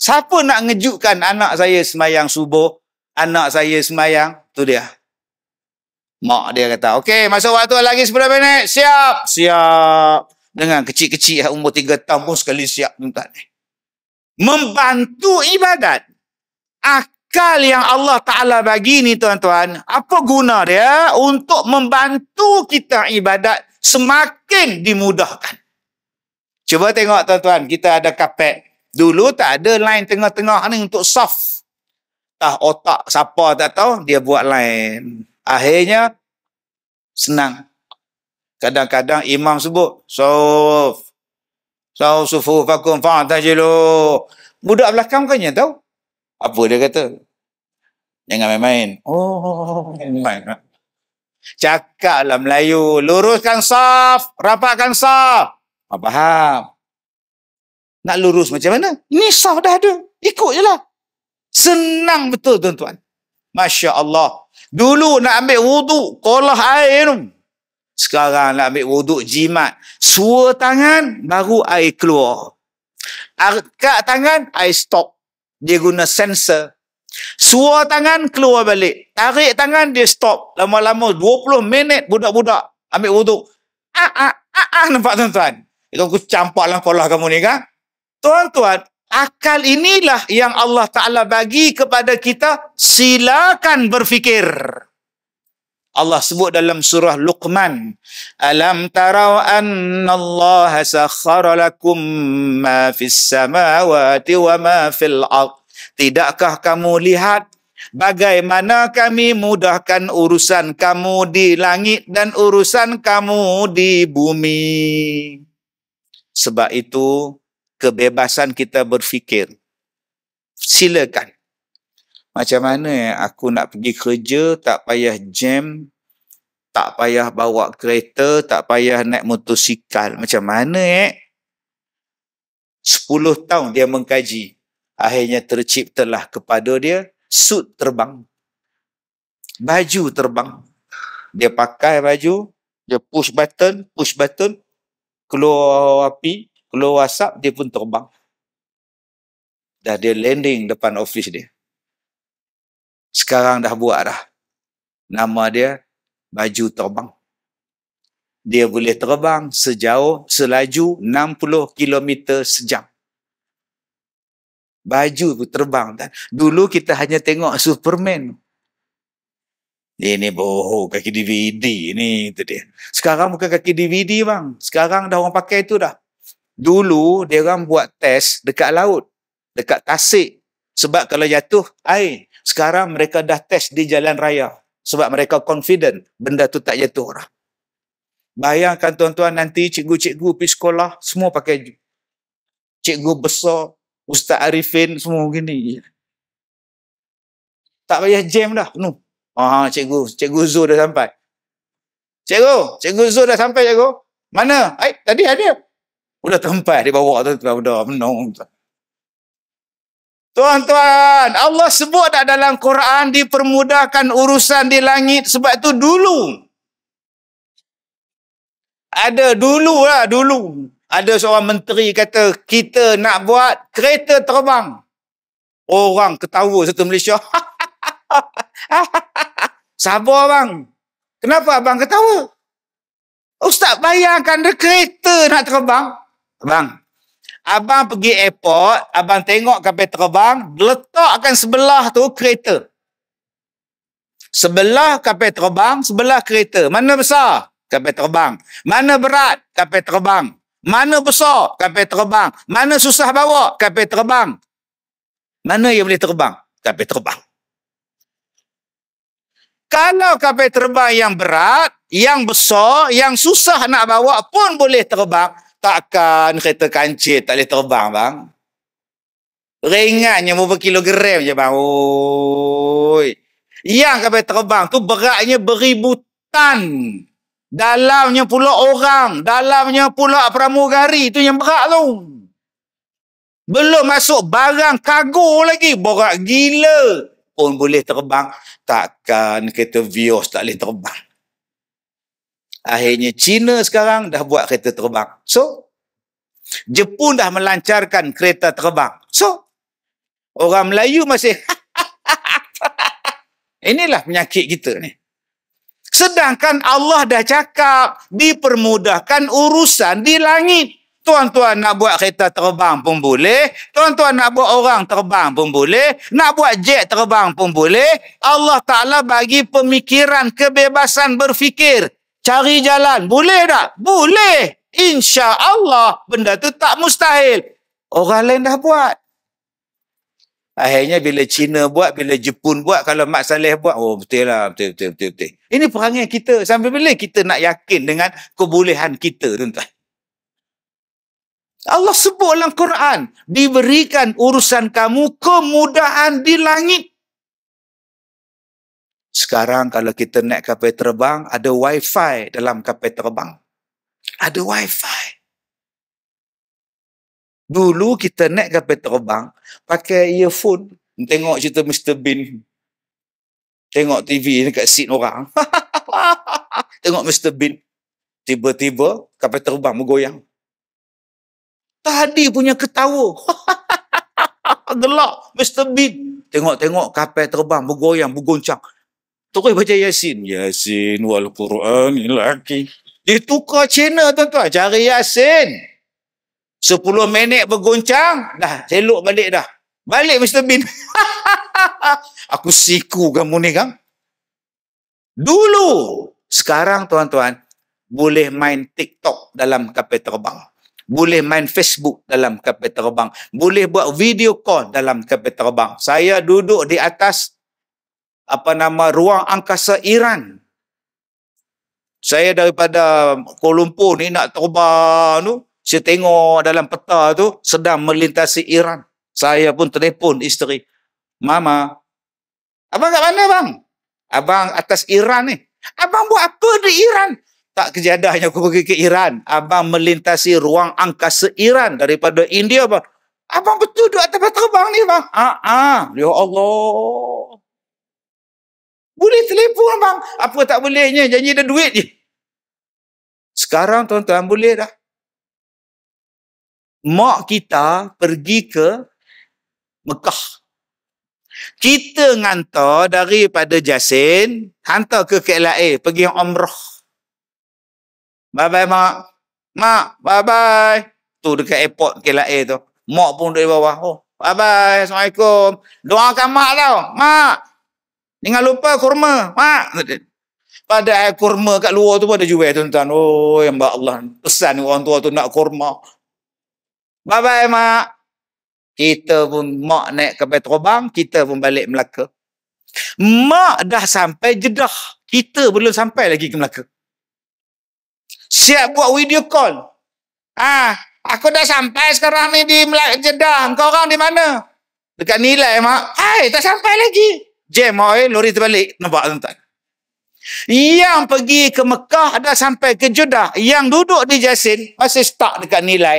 Siapa nak ngejutkan anak saya semayang subuh? Anak saya semayang? tu dia. Mak dia kata, okey, masuk waktu lagi 10 minit. Siap. Siap. Dengan kecil-kecil umur 3 tahun pun sekali siap. Minta ni. Membantu ibadat. Akal yang Allah Ta'ala bagi ni tuan-tuan. Apa guna dia? Untuk membantu kita ibadat semakin dimudahkan. Cuba tengok tuan-tuan. Kita ada kapek. Dulu tak ada line tengah-tengah ni untuk soft. Tah otak siapa tak tahu. Dia buat line akhirnya senang. Kadang-kadang imam sebut, "Sauf. Sauf sufu fakum fa'tajilu." Budak belakang kan yang tahu. Apa dia kata? Jangan main-main. Oh, main-main. Cakaplah Melayu, luruskan saf, rapatkan saf. Apa ah, faham? Nak lurus macam mana? Ni saf dah ada. Ikut je lah. Senang betul tuan-tuan. Masya Allah. Dulu nak ambil wuduk, kolah air tu. Sekarang nak ambil wuduk jimat. Sua tangan, baru air keluar. Angkat tangan, air stop. Dia guna sensor. Sua tangan, keluar balik. Tarik tangan, dia stop. Lama-lama 20 minit budak-budak ambil wuduk. Ah, ah, ah, ah, nampak tuan-tuan. Itu aku campak lah kolah kamu ni kan. Tuan-tuan, Akal inilah yang Allah Ta'ala bagi kepada kita. Silakan berfikir. Allah sebut dalam surah Luqman. Alam tarau anna Allah sakhara lakum ma fis samawati wa ma fil ard. Tidakkah kamu lihat bagaimana kami mudahkan urusan kamu di langit dan urusan kamu di bumi. Sebab itu kebebasan kita berfikir. Silakan. Macam mana ya? aku nak pergi kerja tak payah jam, tak payah bawa kereta, tak payah naik motosikal. Macam mana ya? Sepuluh tahun dia mengkaji. Akhirnya terciptalah kepada dia suit terbang. Baju terbang. Dia pakai baju, dia push button, push button, keluar api, keluar WhatsApp dia pun terbang. Dah dia landing depan ofis dia. Sekarang dah buat dah. Nama dia baju terbang. Dia boleh terbang sejauh selaju 60 km sejam. Baju pun terbang. dan Dulu kita hanya tengok Superman. Dia ni bohong kaki DVD ni tu dia. Sekarang bukan kaki DVD bang. Sekarang dah orang pakai tu dah dulu dia orang buat test dekat laut, dekat tasik. Sebab kalau jatuh, air. Sekarang mereka dah test di jalan raya. Sebab mereka confident benda tu tak jatuh orang. Bayangkan tuan-tuan nanti cikgu-cikgu pergi sekolah, semua pakai cikgu besar, Ustaz Arifin, semua gini. Tak payah jam dah. No. Ah, ha, cikgu, cikgu Zul dah sampai. Cikgu, cikgu Zul dah sampai, cikgu. Mana? Ay, tadi ada. Udah tempat di bawah tu tuan udah menung. Tuan-tuan, Allah sebut tak dalam Quran dipermudahkan urusan di langit sebab tu dulu. Ada dulu lah, dulu. Ada seorang menteri kata, kita nak buat kereta terbang. Orang ketawa satu Malaysia. [laughs] Sabar bang. Kenapa abang ketawa? Ustaz bayangkan dia kereta nak terbang. Abang. Abang pergi airport, abang tengok kapal terbang, letakkan sebelah tu kereta. Sebelah kapal terbang, sebelah kereta. Mana besar? Kapal terbang. Mana berat? Kapal terbang. Mana besar? Kapal terbang. Mana susah bawa? Kapal terbang. Mana yang boleh terbang? Kapal terbang. Kalau kapal terbang yang berat, yang besar, yang susah nak bawa pun boleh terbang, takkan kereta kancit tak boleh terbang bang ringannya berapa kilogram je bang Oi. yang kapal terbang tu beratnya beribu tan dalamnya pula orang dalamnya pula pramugari tu yang berat tu belum masuk barang kago lagi berat gila pun boleh terbang takkan kereta Vios tak boleh terbang Akhirnya China sekarang dah buat kereta terbang. So, Jepun dah melancarkan kereta terbang. So, orang Melayu masih [laughs] Inilah penyakit kita ni. Sedangkan Allah dah cakap dipermudahkan urusan di langit. Tuan-tuan nak buat kereta terbang pun boleh. Tuan-tuan nak buat orang terbang pun boleh. Nak buat jet terbang pun boleh. Allah Ta'ala bagi pemikiran kebebasan berfikir cari jalan. Boleh tak? Boleh. Insya Allah benda tu tak mustahil. Orang lain dah buat. Akhirnya bila Cina buat, bila Jepun buat, kalau Mak Saleh buat, oh betul lah, betul, betul, betul, betul. Ini perangai kita. Sampai bila kita nak yakin dengan kebolehan kita, tuan-tuan. Allah sebut dalam Quran, diberikan urusan kamu kemudahan di langit. Sekarang kalau kita naik kapal terbang, ada wifi dalam kapal terbang. Ada wifi. Dulu kita naik kapal terbang, pakai earphone. Tengok cerita Mr. Bean. Tengok TV dekat seat orang. [laughs] Tengok Mr. Bean. Tiba-tiba kapal terbang bergoyang. Tadi punya ketawa. [laughs] Gelak Mr. Bean. Tengok-tengok kapal terbang bergoyang, bergoncang terus baca Yasin. Yasin wal Quran ilaki. Dia tukar channel tuan-tuan. Cari Yasin. 10 minit bergoncang. Dah, selok balik dah. Balik Mr. Bin. [laughs] Aku siku kamu ni kan. Dulu. Sekarang tuan-tuan. Boleh main TikTok dalam kapal terbang. Boleh main Facebook dalam kapal terbang. Boleh buat video call dalam kapal terbang. Saya duduk di atas apa nama ruang angkasa Iran. Saya daripada Kuala Lumpur ni nak terbang tu, saya tengok dalam peta tu sedang melintasi Iran. Saya pun telefon isteri. Mama, abang kat mana bang? Abang atas Iran ni. Abang buat apa di Iran? Tak kejadahnya aku pergi ke Iran. Abang melintasi ruang angkasa Iran daripada India bang. Abang betul duduk atas terbang ni bang? Ah, ah. Ya Allah. Boleh telefon bang. Apa tak bolehnya? Janji ada duit je. Sekarang tuan-tuan boleh dah. Mak kita pergi ke Mekah. Kita ngantar daripada Jasin, hantar ke KLIA, pergi umrah. Bye-bye, Mak. Mak, bye-bye. Tu dekat airport KLIA tu. Mak pun duduk di bawah. Oh, bye-bye. Assalamualaikum. Doakan Mak tau. Mak, Jangan lupa kurma. Mak. Pada kurma kat luar tu pun ada jual tuan-tuan. Oh, yang mbak Allah. Pesan orang tua tu nak kurma. Bye-bye, mak. Kita pun mak naik ke Petrobang. Kita pun balik Melaka. Mak dah sampai jedah. Kita belum sampai lagi ke Melaka. Siap buat video call. Ah, aku dah sampai sekarang ni di Melaka Jeddah. Kau orang di mana? Dekat nilai, mak. Hai, tak sampai lagi. Jam oi, eh, lori terbalik. Nampak tuan-tuan? Yang pergi ke Mekah dah sampai ke Jeddah. Yang duduk di Jasin masih stuck dekat nilai.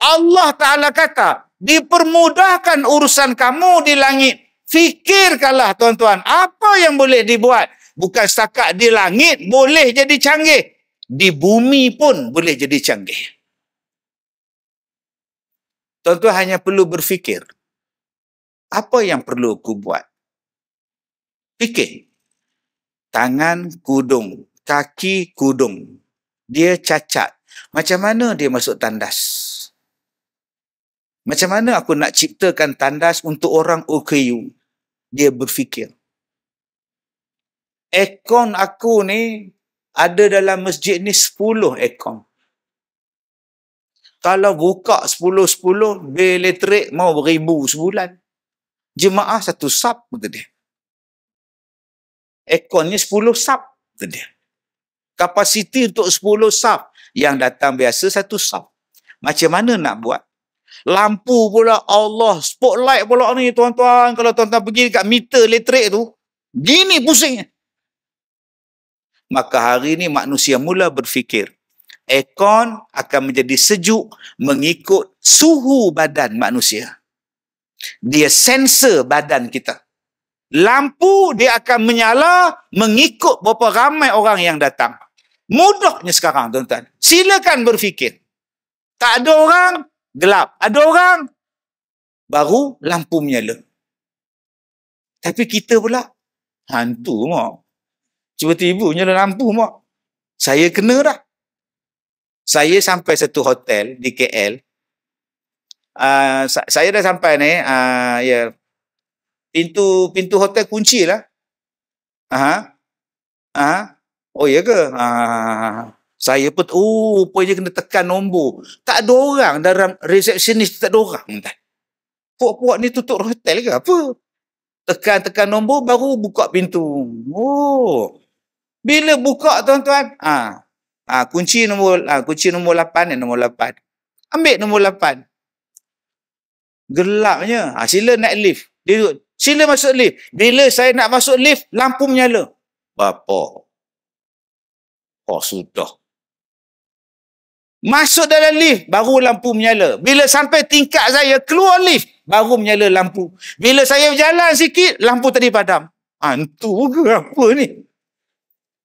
Allah Ta'ala kata, dipermudahkan urusan kamu di langit. Fikirkanlah tuan-tuan, apa yang boleh dibuat? Bukan setakat di langit boleh jadi canggih. Di bumi pun boleh jadi canggih. Tuan-tuan hanya perlu berfikir. Apa yang perlu ku buat? fikir. Tangan kudung, kaki kudung. Dia cacat. Macam mana dia masuk tandas? Macam mana aku nak ciptakan tandas untuk orang OKU? Dia berfikir. Ekon aku ni ada dalam masjid ni 10 ekon. Kalau buka 10-10, bil elektrik mau beribu sebulan. Jemaah satu sub begitu. dia ekornya 10 sub dia. Kapasiti untuk 10 sub yang datang biasa satu sub. Macam mana nak buat? Lampu pula Allah, spotlight pula ni tuan-tuan. Kalau tuan-tuan pergi dekat meter elektrik tu, gini pusing. Maka hari ni manusia mula berfikir, aircon akan menjadi sejuk mengikut suhu badan manusia. Dia sensor badan kita. Lampu dia akan menyala mengikut berapa ramai orang yang datang. Mudahnya sekarang tuan-tuan. Silakan berfikir. Tak ada orang, gelap. Ada orang, baru lampu menyala. Tapi kita pula, hantu mak. Tiba-tiba nyala lampu mak. Saya kena dah. Saya sampai satu hotel di KL. Uh, ah, saya dah sampai ni, uh, ya, yeah, pintu pintu hotel kunci lah. Ah, ah, oh ya ke? Ah, saya pun, oh, rupanya kena tekan nombor. Tak ada orang dalam resepsionis, tak ada orang. Puak-puak ni tutup hotel ke apa? Tekan-tekan nombor, baru buka pintu. Oh. Bila buka, tuan-tuan? ah ah kunci nombor ah kunci nombor lapan ni, nombor lapan, Ambil nombor lapan, Gelapnya. Ha, sila naik lift. Dia duduk, Sila masuk lift. Bila saya nak masuk lift, lampu menyala. Bapa. Oh, sudah. Masuk dalam lift, baru lampu menyala. Bila sampai tingkat saya, keluar lift, baru menyala lampu. Bila saya berjalan sikit, lampu tadi padam. Hantu ke apa ni?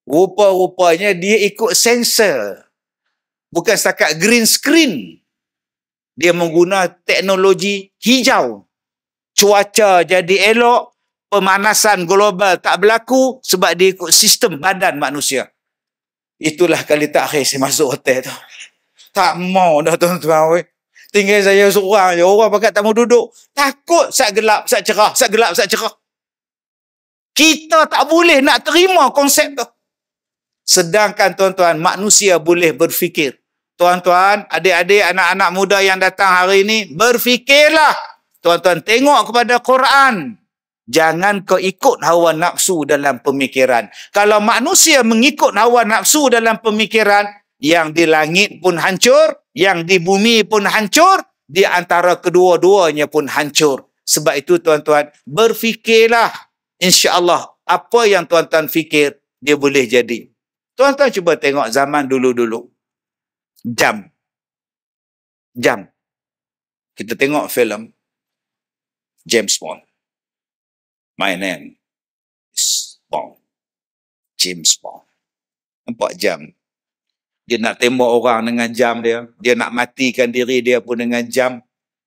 Rupa-rupanya dia ikut sensor. Bukan setakat green screen. Dia menggunakan teknologi hijau cuaca jadi elok, pemanasan global tak berlaku sebab dia ikut sistem badan manusia. Itulah kali terakhir saya masuk hotel tu. Tak mau dah tuan-tuan. Tinggal saya seorang je. Orang pakat tak mau duduk. Takut saat gelap, saat cerah. Saat gelap, saat cerah. Kita tak boleh nak terima konsep tu. Sedangkan tuan-tuan, manusia boleh berfikir. Tuan-tuan, adik-adik, anak-anak muda yang datang hari ini, berfikirlah. Tuan-tuan tengok kepada Quran. Jangan kau ikut hawa nafsu dalam pemikiran. Kalau manusia mengikut hawa nafsu dalam pemikiran, yang di langit pun hancur, yang di bumi pun hancur, di antara kedua-duanya pun hancur. Sebab itu tuan-tuan, berfikirlah insya-Allah apa yang tuan-tuan fikir dia boleh jadi. Tuan-tuan cuba tengok zaman dulu-dulu. Jam. Jam. Kita tengok filem James Bond. My name is Bond. James Bond. Empat jam. Dia nak tembak orang dengan jam dia. Dia nak matikan diri dia pun dengan jam.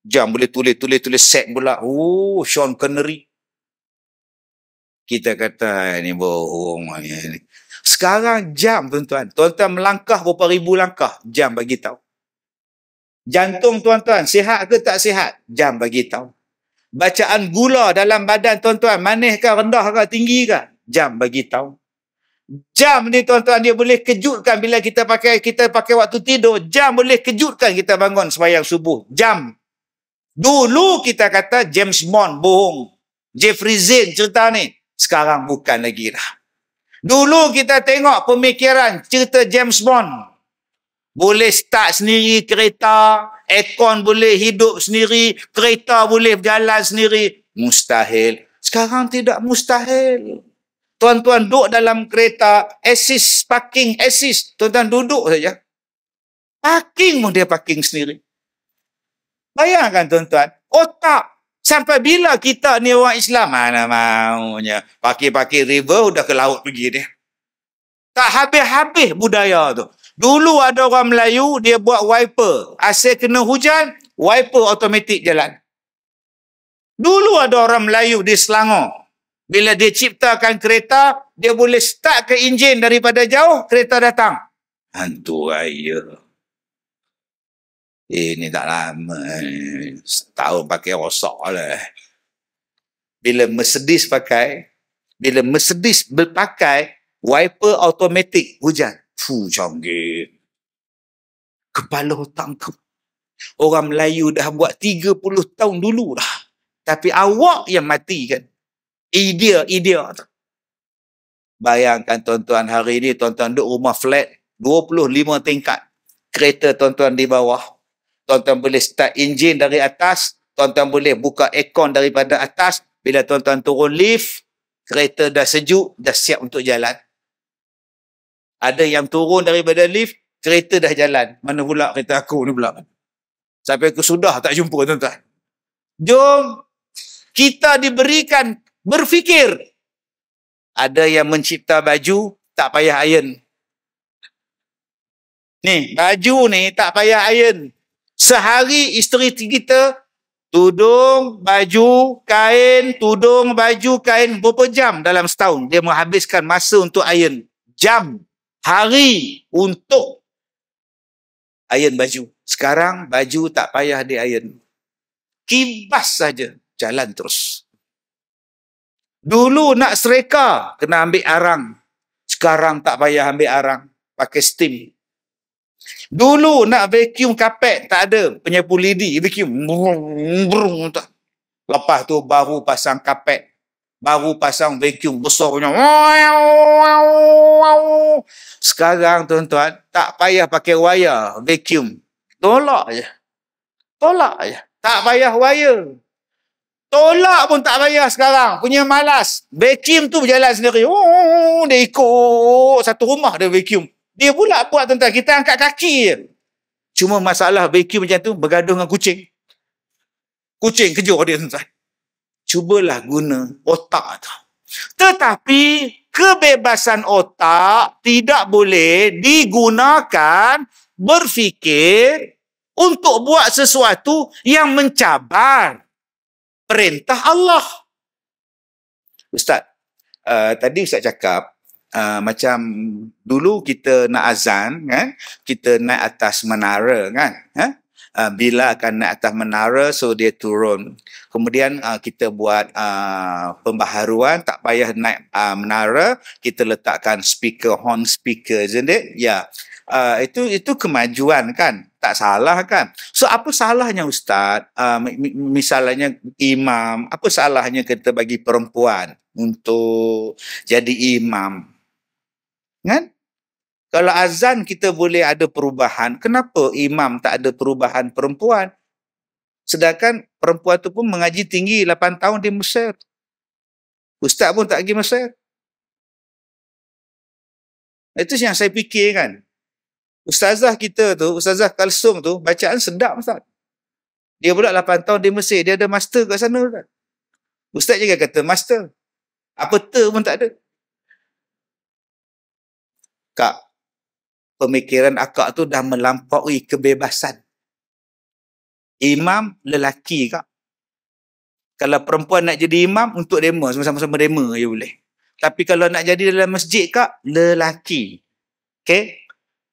Jam boleh tulis-tulis-tulis set pula. Oh, Sean Connery. Kita kata ini bohong. Ini. Sekarang jam tuan-tuan. Tuan-tuan melangkah berapa ribu langkah. Jam bagi tahu. Jantung tuan-tuan sihat ke tak sihat? Jam bagi tahu bacaan gula dalam badan tuan-tuan manis ke rendah ke tinggi ke jam bagi tahu jam ni tuan-tuan dia boleh kejutkan bila kita pakai kita pakai waktu tidur jam boleh kejutkan kita bangun sembahyang subuh jam dulu kita kata James Bond bohong Jeffrey Zinn cerita ni sekarang bukan lagi dah dulu kita tengok pemikiran cerita James Bond boleh start sendiri kereta aircon boleh hidup sendiri, kereta boleh berjalan sendiri. Mustahil. Sekarang tidak mustahil. Tuan-tuan duduk dalam kereta, assist, parking, assist. Tuan-tuan duduk saja. Parking pun dia parking sendiri. Bayangkan tuan-tuan, otak sampai bila kita ni orang Islam, mana maunya. Parking-parking river, udah ke laut pergi dia. Tak habis-habis budaya tu. Dulu ada orang Melayu, dia buat wiper. Asyik kena hujan, wiper otomatik jalan. Dulu ada orang Melayu di Selangor. Bila dia ciptakan kereta, dia boleh start ke enjin daripada jauh, kereta datang. Hantu raya. Eh, ni tak lama. Eh. Setahun pakai rosak lah. Eh. Bila Mercedes pakai, bila Mercedes berpakai, wiper automatic hujan. Fu canggih. Kepala otak kau. Orang Melayu dah buat 30 tahun dulu dah. Tapi awak yang mati kan. Idea, idea Bayangkan tuan-tuan hari ini, tuan-tuan duduk rumah flat, 25 tingkat. Kereta tuan-tuan di bawah. Tuan-tuan boleh start enjin dari atas. Tuan-tuan boleh buka aircon daripada atas. Bila tuan-tuan turun lift, kereta dah sejuk, dah siap untuk jalan. Ada yang turun daripada lift, kereta dah jalan. Mana pula kereta aku ni pula. Sampai aku sudah tak jumpa tuan-tuan. Jom, kita diberikan berfikir. Ada yang mencipta baju, tak payah iron. Ni, baju ni tak payah iron. Sehari isteri kita, tudung, baju, kain, tudung, baju, kain, berapa jam dalam setahun? Dia menghabiskan masa untuk iron. Jam hari untuk iron baju. Sekarang baju tak payah di iron. Kibas saja jalan terus. Dulu nak sereka kena ambil arang. Sekarang tak payah ambil arang. Pakai steam. Dulu nak vacuum kapet tak ada. Penyapu lidi vacuum. Lepas tu baru pasang kapet baru pasang vacuum besar punya. Sekarang tuan-tuan, tak payah pakai wire vacuum. Tolak je. Tolak je. Tak payah wire. Tolak pun tak payah sekarang. Punya malas. Vacuum tu berjalan sendiri. Dia ikut satu rumah dia vacuum. Dia pula buat tuan-tuan. Kita angkat kaki je. Cuma masalah vacuum macam tu bergaduh dengan kucing. Kucing kejur dia tuan-tuan cubalah guna otak tu. Tetapi kebebasan otak tidak boleh digunakan berfikir untuk buat sesuatu yang mencabar perintah Allah. Ustaz, uh, tadi Ustaz cakap uh, macam dulu kita nak azan kan, kita naik atas menara kan, ha? uh, bila akan naik atas menara so dia turun kemudian uh, kita buat uh, pembaharuan tak payah naik uh, menara kita letakkan speaker horn speaker isn't ya yeah. uh, itu itu kemajuan kan tak salah kan so apa salahnya ustaz uh, misalnya imam apa salahnya kita bagi perempuan untuk jadi imam kan kalau azan kita boleh ada perubahan, kenapa imam tak ada perubahan perempuan? Sedangkan perempuan tu pun mengaji tinggi 8 tahun di Mesir. Ustaz pun tak pergi Mesir. Itu yang saya fikir kan. Ustazah kita tu, Ustazah kalsung tu, bacaan sedap Ustaz. Dia pula 8 tahun di Mesir, dia ada master kat sana Ustaz. Ustaz juga kata master. Apa ter pun tak ada. Kak, pemikiran akak tu dah melampaui kebebasan. Imam lelaki kak. Kalau perempuan nak jadi imam, untuk demo Sama-sama demo je boleh. Tapi kalau nak jadi dalam masjid kak, lelaki. Okay?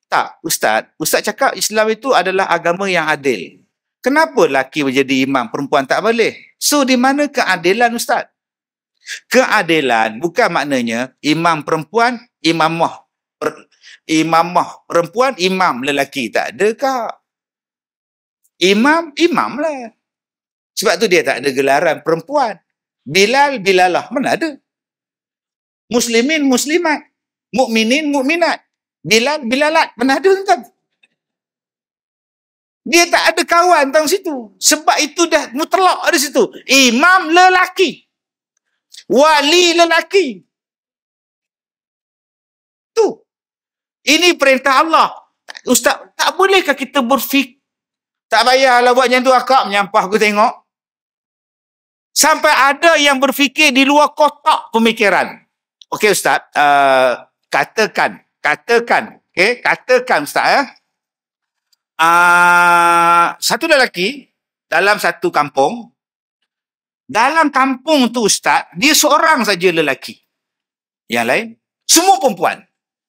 Tak, ustaz. Ustaz cakap Islam itu adalah agama yang adil. Kenapa lelaki menjadi imam, perempuan tak boleh? So, di mana keadilan ustaz? Keadilan bukan maknanya imam perempuan, imam moh imamah perempuan, imam lelaki tak ada kak. Imam, imam lah. Sebab tu dia tak ada gelaran perempuan. Bilal, bilalah. Mana ada? Muslimin, muslimat. Mukminin, mukminat. Bilal, bilalat. Mana ada tuan Dia tak ada kawan tentang situ. Sebab itu dah mutlak ada situ. Imam lelaki. Wali lelaki. Tu. Ini perintah Allah. Ustaz, tak bolehkah kita berfik? Tak payahlah buat macam tu akak menyampah aku tengok. Sampai ada yang berfikir di luar kotak pemikiran. Okey Ustaz, uh, katakan, katakan, okey, katakan Ustaz ya. Uh, satu lelaki dalam satu kampung, dalam kampung tu Ustaz, dia seorang saja lelaki. Yang lain, semua perempuan.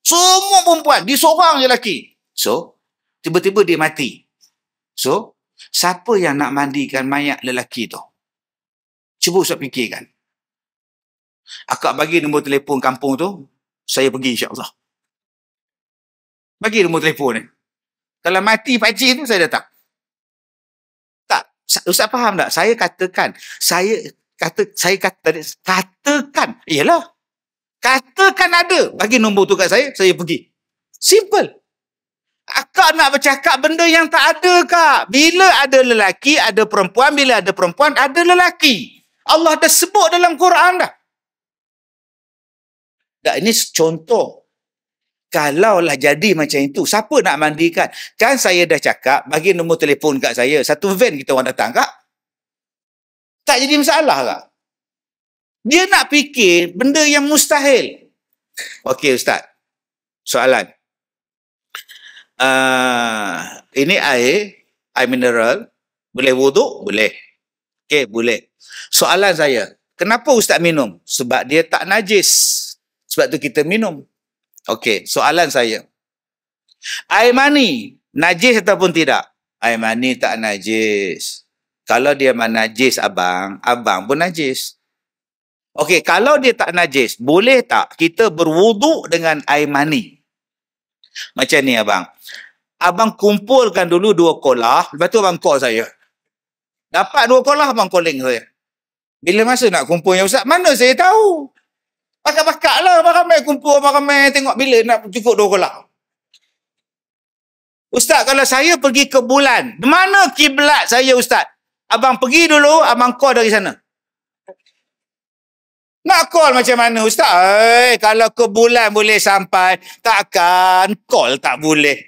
Semua perempuan, dia seorang je lelaki. So, tiba-tiba dia mati. So, siapa yang nak mandikan mayat lelaki tu? Cuba usah fikirkan. Akak bagi nombor telefon kampung tu, saya pergi insyaAllah. Bagi nombor telefon ni. Kalau mati pakcik tu, saya datang. Tak, usah faham tak? Saya katakan, saya kata, saya kata, katakan, iyalah, Katakan ada, bagi nombor tu kat saya, saya pergi. Simple. Akak nak bercakap benda yang tak ada kak. Bila ada lelaki, ada perempuan. Bila ada perempuan, ada lelaki. Allah dah sebut dalam Quran dah. Dan ini contoh. Kalaulah jadi macam itu, siapa nak mandikan? Kan saya dah cakap, bagi nombor telefon kat saya. Satu van kita orang datang kak. Tak jadi masalah kak. Dia nak fikir benda yang mustahil. Okey Ustaz. Soalan. Uh, ini air, air mineral. Boleh wuduk? Boleh. Okey, boleh. Soalan saya. Kenapa Ustaz minum? Sebab dia tak najis. Sebab tu kita minum. Okey, soalan saya. Air mani, najis ataupun tidak? Air mani tak najis. Kalau dia najis abang, abang pun najis. Okey, kalau dia tak najis, boleh tak kita berwuduk dengan air mani? Macam ni abang. Abang kumpulkan dulu dua kolah, lepas tu abang call saya. Dapat dua kolah abang calling saya. Bila masa nak kumpul yang ustaz, mana saya tahu? Pakak-pakak lah, abang ramai kumpul, abang ramai tengok bila nak cukup dua kolah. Ustaz, kalau saya pergi ke bulan, mana kiblat saya ustaz? Abang pergi dulu, abang call dari sana. Nak call macam mana ustaz? Hey, kalau ke bulan boleh sampai, takkan call tak boleh.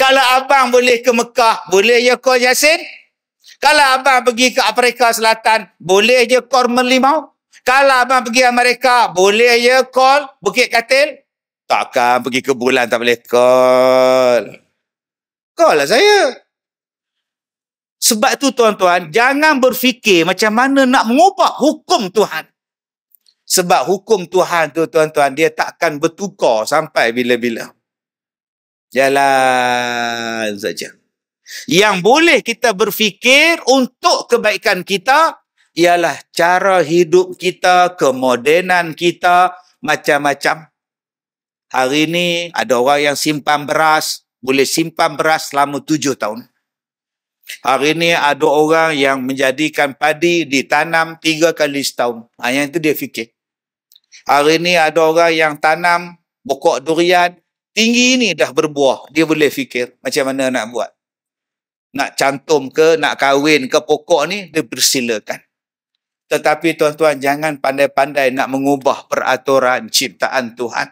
Kalau abang boleh ke Mekah, boleh je call Yasin? Kalau abang pergi ke Afrika Selatan, boleh je call Merlimau? Kalau abang pergi Amerika, boleh je call Bukit Katil? Takkan pergi ke bulan tak boleh call. Call lah saya. Sebab tu tuan-tuan, jangan berfikir macam mana nak mengubah hukum Tuhan. Sebab hukum Tuhan tu tuan-tuan, dia takkan bertukar sampai bila-bila. Jalan saja. Yang boleh kita berfikir untuk kebaikan kita, ialah cara hidup kita, kemodenan kita, macam-macam. Hari ini ada orang yang simpan beras, boleh simpan beras selama tujuh tahun. Hari ini ada orang yang menjadikan padi ditanam tiga kali setahun. Ha, yang itu dia fikir. Hari ni ada orang yang tanam pokok durian tinggi ni dah berbuah. Dia boleh fikir macam mana nak buat. Nak cantum ke, nak kahwin ke pokok ni, dia bersilakan. Tetapi tuan-tuan jangan pandai-pandai nak mengubah peraturan ciptaan Tuhan.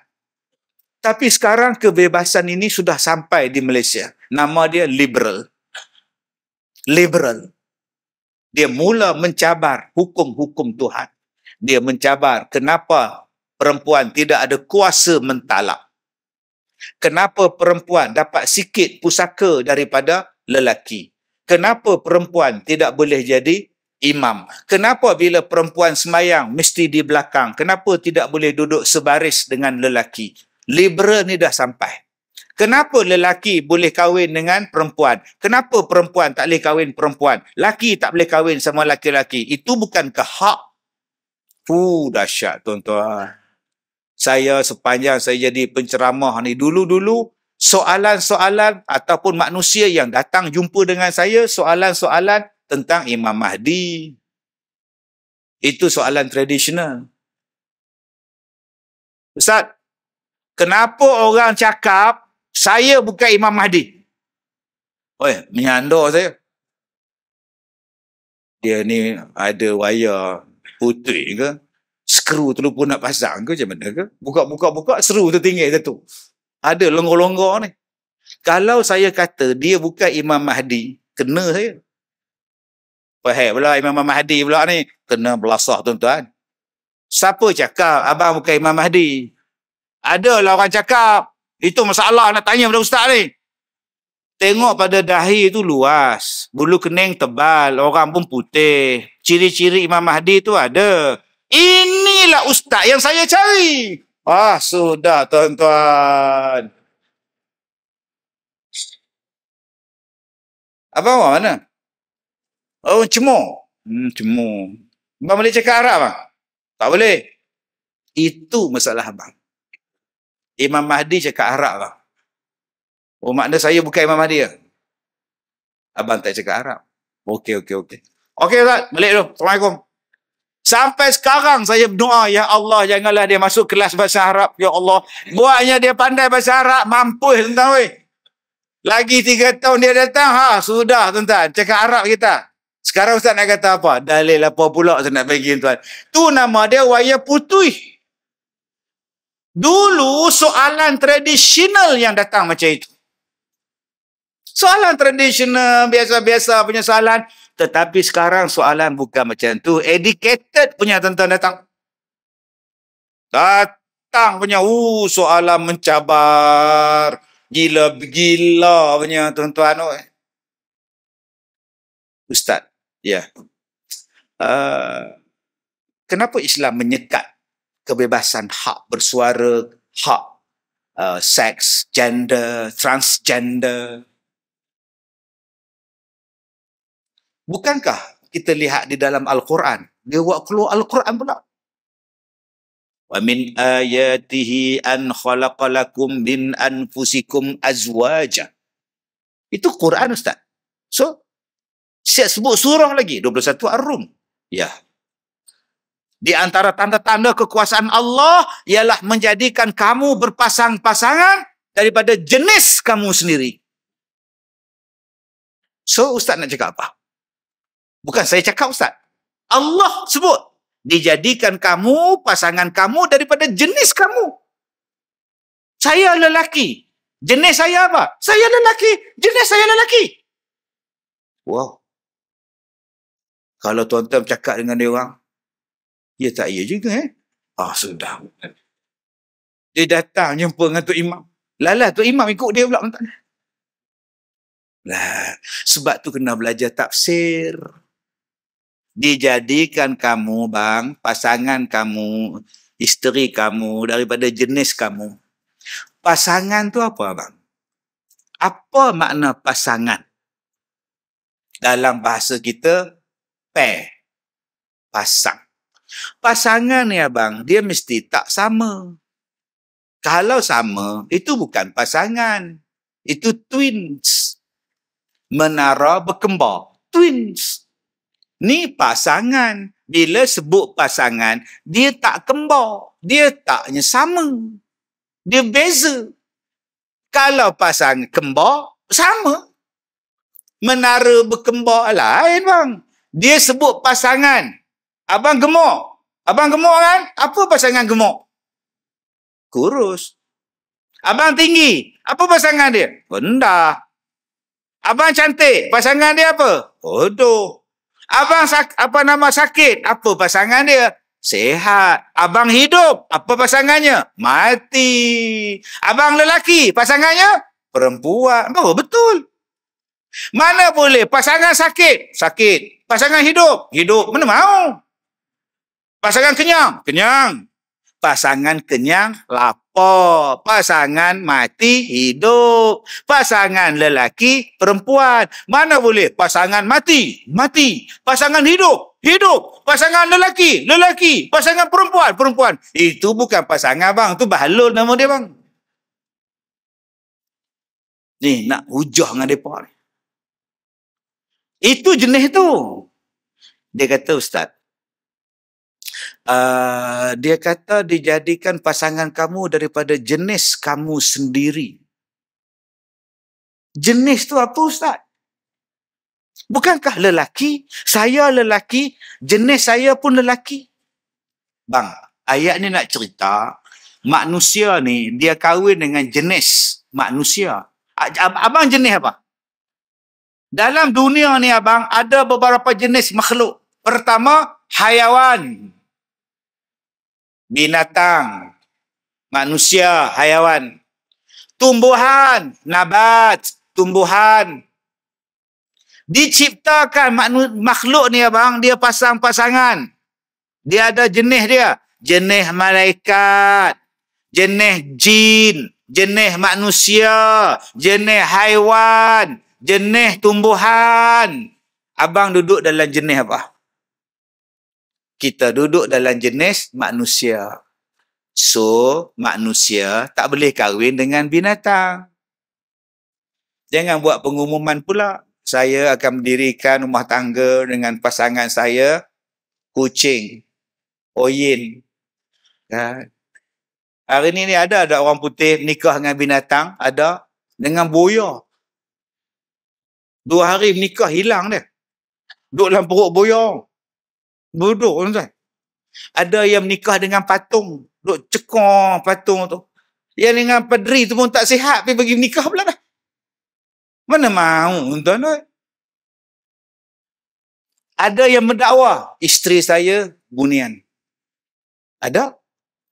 Tapi sekarang kebebasan ini sudah sampai di Malaysia. Nama dia liberal. Liberal. Dia mula mencabar hukum-hukum Tuhan. Dia mencabar kenapa perempuan tidak ada kuasa mentalak? Kenapa perempuan dapat sikit pusaka daripada lelaki? Kenapa perempuan tidak boleh jadi imam? Kenapa bila perempuan semayang mesti di belakang? Kenapa tidak boleh duduk sebaris dengan lelaki? Liberal ni dah sampai. Kenapa lelaki boleh kahwin dengan perempuan? Kenapa perempuan tak boleh kahwin perempuan? Laki tak boleh kahwin sama laki-laki. Itu bukan kehak. Fuh, dahsyat tuan-tuan saya sepanjang saya jadi penceramah ni dulu-dulu soalan-soalan ataupun manusia yang datang jumpa dengan saya soalan-soalan tentang Imam Mahdi itu soalan tradisional Ustaz kenapa orang cakap saya bukan Imam Mahdi Oi menyandar saya dia ni ada wayar putih ke skru tu lupa nak pasang ke macam mana ke? Buka-buka-buka seru tu tinggi satu. Ada longgor-longgor ni. Kalau saya kata dia bukan Imam Mahdi, kena saya. Pahal pula Imam Mahdi pula ni. Kena belasah tuan-tuan. Siapa cakap abang bukan Imam Mahdi? Adalah orang cakap. Itu masalah nak tanya pada ustaz ni. Tengok pada dahi tu luas. Bulu kening tebal. Orang pun putih. Ciri-ciri Imam Mahdi tu ada. Inilah ustaz yang saya cari. Ah, sudah tuan-tuan. Abang buat mana? Oh, cemur. Hmm, cemur. Abang boleh cakap Arab? Bang? Ah? Tak boleh. Itu masalah abang. Imam Mahdi cakap Arab lah. Oh, makna saya bukan Imam Mahdi ya? Abang tak cakap Arab. Okey, okey, okey. Okey, Ustaz. Balik dulu. Assalamualaikum. Sampai sekarang saya berdoa, Ya Allah, janganlah dia masuk kelas bahasa Arab, Ya Allah. Buatnya dia pandai bahasa Arab, mampu tuan Weh. Lagi tiga tahun dia datang, ha, sudah tuan-tuan, cakap Arab kita. Sekarang Ustaz nak kata apa? Dalil apa pula saya nak bagi tuan. Tu nama dia waya putui. Dulu soalan tradisional yang datang macam itu. Soalan tradisional, biasa-biasa punya soalan. Tetapi sekarang soalan bukan macam tu. Educated punya tuan-tuan datang. Datang punya. Uh, soalan mencabar. Gila-gila punya tuan-tuan. Oh. Ustaz. Ya. Yeah. Uh, kenapa Islam menyekat kebebasan hak bersuara, hak uh, seks, gender, transgender, Bukankah kita lihat di dalam Al-Quran? Dia buat keluar Al-Quran pula. Wa min ayatihi an khalaqalakum min anfusikum azwajah. Itu Quran Ustaz. So, saya sebut surah lagi. 21 Ar-Rum. Ya. Di antara tanda-tanda kekuasaan Allah ialah menjadikan kamu berpasang-pasangan daripada jenis kamu sendiri. So, Ustaz nak cakap apa? Bukan saya cakap Ustaz. Allah sebut. Dijadikan kamu, pasangan kamu daripada jenis kamu. Saya lelaki. Jenis saya apa? Saya lelaki. Jenis saya lelaki. Wow. Kalau tuan-tuan cakap dengan dia orang, ya tak ya juga eh. Ah, sudah. Dia datang jumpa dengan Tok Imam. Lala Tok Imam ikut dia pula. Nah, sebab tu kena belajar tafsir dijadikan kamu bang pasangan kamu isteri kamu daripada jenis kamu pasangan tu apa bang apa makna pasangan dalam bahasa kita Pe, pasang pasangan ni abang dia mesti tak sama kalau sama itu bukan pasangan itu twins menara berkembang twins Ni pasangan. Bila sebut pasangan, dia tak kembar. Dia taknya sama. Dia beza. Kalau pasangan kembar, sama. Menara berkembar lain bang. Dia sebut pasangan. Abang gemuk. Abang gemuk kan? Apa pasangan gemuk? Kurus. Abang tinggi. Apa pasangan dia? Rendah. Abang cantik. Pasangan dia apa? Bodoh. Abang sak, apa nama sakit? Apa pasangan dia? Sehat. Abang hidup. Apa pasangannya? Mati. Abang lelaki. Pasangannya? Perempuan. Oh, betul. Mana boleh? Pasangan sakit? Sakit. Pasangan hidup? Hidup. Mana mau? Pasangan kenyang? Kenyang. Pasangan kenyang? Lapar apa? Pasangan mati hidup. Pasangan lelaki perempuan. Mana boleh pasangan mati? Mati. Pasangan hidup? Hidup. Pasangan lelaki? Lelaki. Pasangan perempuan? Perempuan. Itu bukan pasangan bang. Itu bahlul nama dia bang. Ni nak hujah dengan mereka. Itu jenis tu. Dia kata ustaz. Ah, dia kata dijadikan pasangan kamu daripada jenis kamu sendiri. Jenis tu apa Ustaz? Bukankah lelaki? Saya lelaki, jenis saya pun lelaki. Bang, ayat ni nak cerita, manusia ni dia kahwin dengan jenis manusia. Abang jenis apa? Dalam dunia ni abang ada beberapa jenis makhluk. Pertama, hayawan binatang, manusia, hayawan, tumbuhan, nabat, tumbuhan. Diciptakan makhluk ni abang, dia pasang-pasangan. Dia ada jenis dia. Jenis malaikat, jenis jin, jenis manusia, jenis haiwan, jenis tumbuhan. Abang duduk dalam jenis apa? kita duduk dalam jenis manusia. So, manusia tak boleh kahwin dengan binatang. Jangan buat pengumuman pula. Saya akan mendirikan rumah tangga dengan pasangan saya, kucing, oyin. Kan? Hari ini ni ada ada orang putih nikah dengan binatang, ada dengan buaya. Dua hari nikah hilang dia. Duduk dalam perut buaya. Bodoh orang tuan. Ada yang menikah dengan patung. Duk cekor patung tu. Yang dengan pedri tu pun tak sihat. tapi pergi menikah pula dah. Mana mahu tuan tuan. Ada yang mendakwa. Isteri saya bunian. Ada.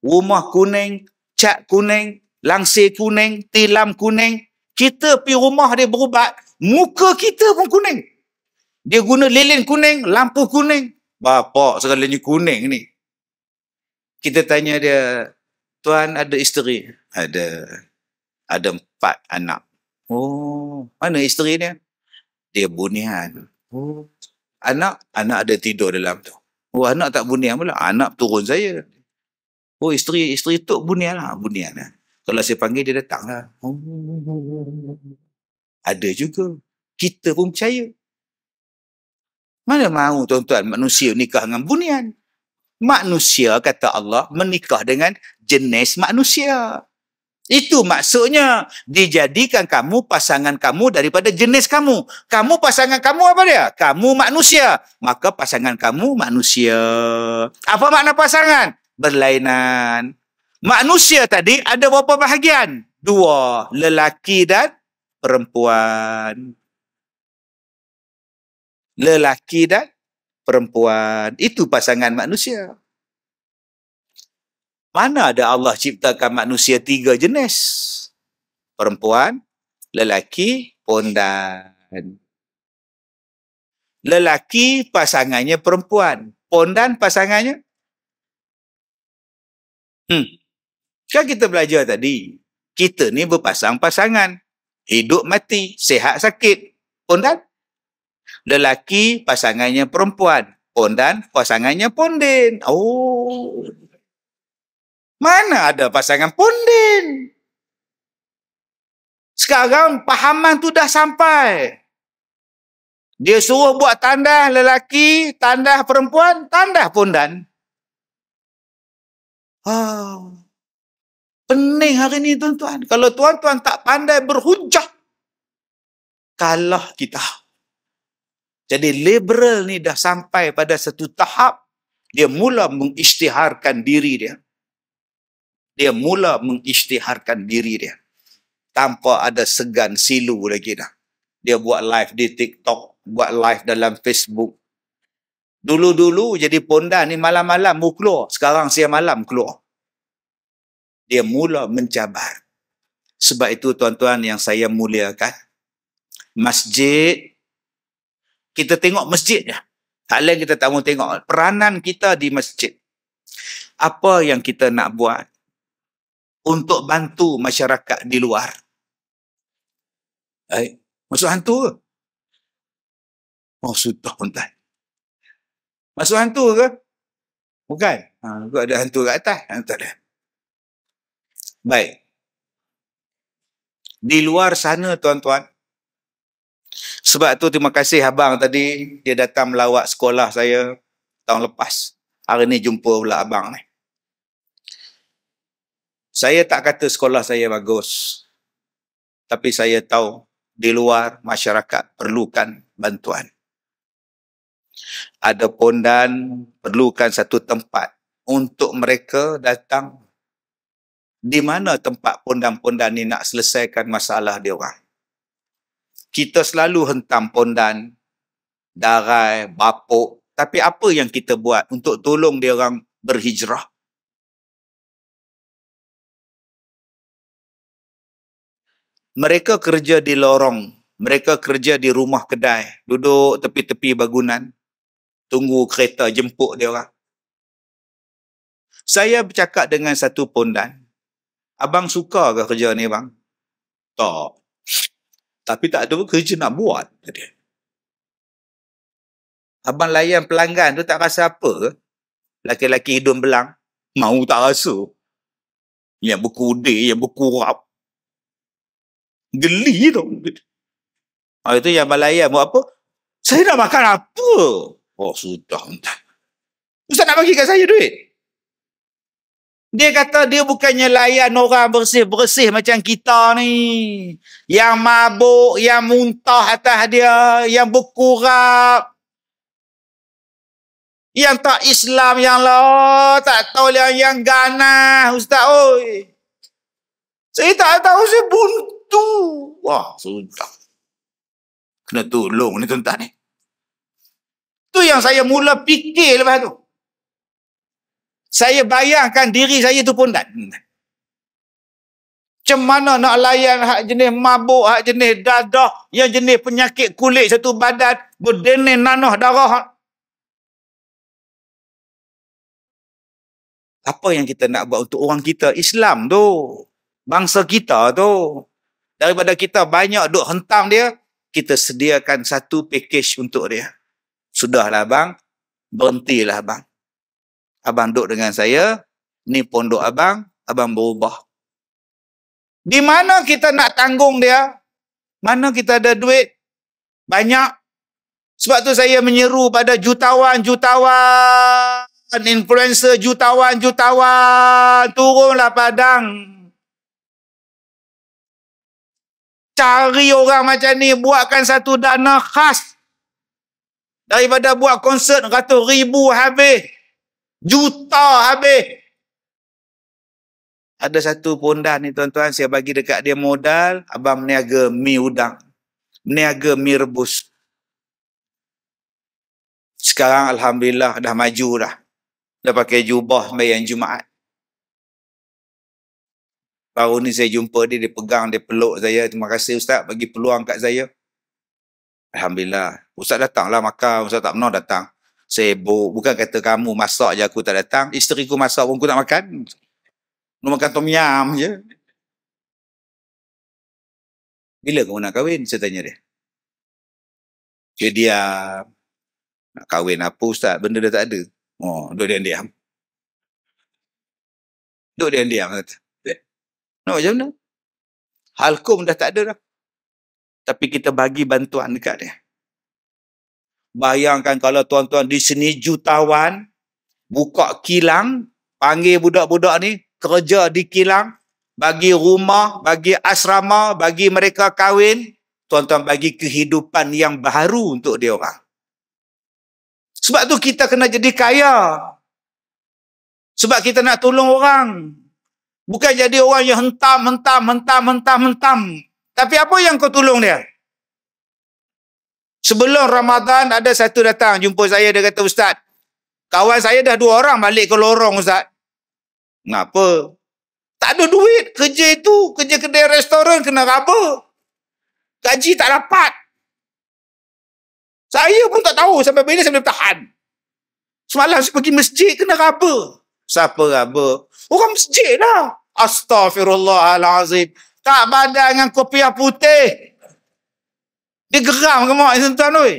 Rumah kuning. Cat kuning. Langsir kuning. Tilam kuning. Kita pi rumah dia berubat. Muka kita pun kuning. Dia guna lilin kuning, lampu kuning, bapak segalanya kuning ni. Kita tanya dia, Tuan ada isteri? Ada. Ada empat anak. Oh, mana isteri dia? Dia bunian. Oh. Anak? Anak ada tidur dalam tu. Oh, anak tak bunian pula. Anak turun saya. Oh, isteri, isteri tu bunian lah. Bunian lah. Kalau saya panggil, dia datang lah. Oh. Ada juga. Kita pun percaya. Mana mahu tuan-tuan manusia nikah dengan bunian? Manusia kata Allah menikah dengan jenis manusia. Itu maksudnya dijadikan kamu pasangan kamu daripada jenis kamu. Kamu pasangan kamu apa dia? Kamu manusia. Maka pasangan kamu manusia. Apa makna pasangan? Berlainan. Manusia tadi ada berapa bahagian? Dua, lelaki dan perempuan lelaki dan perempuan. Itu pasangan manusia. Mana ada Allah ciptakan manusia tiga jenis? Perempuan, lelaki, pondan. Lelaki pasangannya perempuan. Pondan pasangannya? Hmm. Kan kita belajar tadi, kita ni berpasang-pasangan. Hidup mati, sehat sakit. Pondan? lelaki pasangannya perempuan pondan pasangannya ponden oh mana ada pasangan ponden sekarang pahaman tu dah sampai dia suruh buat tanda lelaki tanda perempuan tanda pondan oh pening hari ni tuan-tuan kalau tuan-tuan tak pandai berhujah kalah kita jadi liberal ni dah sampai pada satu tahap dia mula mengisytiharkan diri dia. Dia mula mengisytiharkan diri dia. Tanpa ada segan silu lagi dah. Dia buat live di TikTok, buat live dalam Facebook. Dulu-dulu jadi ponda ni malam-malam mau keluar. Sekarang siang malam keluar. Dia mula mencabar. Sebab itu tuan-tuan yang saya muliakan. Masjid kita tengok masjidnya. Tak lain kita tak mau tengok peranan kita di masjid. Apa yang kita nak buat untuk bantu masyarakat di luar? Eh, masuk hantu ke? Maksud oh, tuan tuan. Maksud hantu ke? Bukan. Ha, ada hantu kat atas. Hantu ada. Baik. Di luar sana tuan-tuan, sebab tu terima kasih abang tadi dia datang melawat sekolah saya tahun lepas. Hari ni jumpa pula abang ni. Saya tak kata sekolah saya bagus. Tapi saya tahu di luar masyarakat perlukan bantuan. Ada pondan perlukan satu tempat untuk mereka datang di mana tempat pondan-pondan ni nak selesaikan masalah dia orang kita selalu hentam pondan, darai, bapuk. Tapi apa yang kita buat untuk tolong dia orang berhijrah? Mereka kerja di lorong. Mereka kerja di rumah kedai. Duduk tepi-tepi bangunan. Tunggu kereta jemput dia orang. Saya bercakap dengan satu pondan. Abang suka ke kerja ni bang? Tak tapi tak ada kerja nak buat tadi. Abang layan pelanggan tu tak rasa apa Laki-laki hidung belang. Mau tak rasa. Yang berkudir, yang berkurap. Geli tu. Ha, itu yang abang layan buat apa? Saya nak makan apa? Oh, sudah. Ustaz nak bagikan saya duit. Dia kata dia bukannya layan orang bersih-bersih macam kita ni. Yang mabuk, yang muntah atas dia, yang berkurap. Yang tak Islam, yang lah tak tahu lah yang, yang ganah. Ustaz, oi. Saya tak tahu, saya buntu. Wah, sudah. Kena tolong ni tuan-tuan ni. Tu yang saya mula fikir lepas tu saya bayangkan diri saya tu pun tak. Macam mana nak layan hak jenis mabuk, hak jenis dadah, yang jenis penyakit kulit satu badan, berdenih nanah darah. Apa yang kita nak buat untuk orang kita Islam tu? Bangsa kita tu? Daripada kita banyak duk hentam dia, kita sediakan satu package untuk dia. Sudahlah bang, berhentilah bang. Abang duduk dengan saya. Ni pondok abang. Abang berubah. Di mana kita nak tanggung dia? Mana kita ada duit? Banyak. Sebab tu saya menyeru pada jutawan-jutawan. Influencer jutawan-jutawan. Turunlah padang. Cari orang macam ni. Buatkan satu dana khas. Daripada buat konsert ratus ribu habis. Juta habis. Ada satu pondah ni tuan-tuan, saya bagi dekat dia modal, abang meniaga mi udang. Meniaga mi rebus. Sekarang Alhamdulillah dah maju dah. Dah pakai jubah bayan Jumaat. Baru ni saya jumpa dia, dia pegang, dia peluk saya. Terima kasih Ustaz bagi peluang kat saya. Alhamdulillah. Ustaz datanglah makan. Ustaz tak pernah datang sibuk. Bukan kata kamu masak je aku tak datang. Isteri ku masak pun aku nak makan. Nak makan tom yam je. Bila kau nak kahwin? Saya tanya dia. Dia diam. Nak kahwin apa ustaz? Benda dia tak ada. Oh, duduk dia diam. Duduk dia diam. Nak macam mana? Halkum dah tak ada dah. Tapi kita bagi bantuan dekat dia. Bayangkan kalau tuan-tuan di sini jutawan, buka kilang, panggil budak-budak ni kerja di kilang, bagi rumah, bagi asrama, bagi mereka kahwin, tuan-tuan bagi kehidupan yang baru untuk dia orang. Sebab tu kita kena jadi kaya. Sebab kita nak tolong orang. Bukan jadi orang yang hentam, hentam, hentam, hentam, hentam. Tapi apa yang kau tolong dia? Sebelum Ramadan ada satu datang jumpa saya dia kata ustaz. Kawan saya dah dua orang balik ke lorong ustaz. Kenapa? Tak ada duit kerja itu, kerja kedai restoran kena raba. Gaji tak dapat. Saya pun tak tahu sampai bila sampai bertahan. Semalam saya pergi masjid kena raba. Siapa raba? Orang masjid lah. Astaghfirullahalazim. Tak badan dengan kopiah putih. Dia geram ke mak tuan-tuan oi.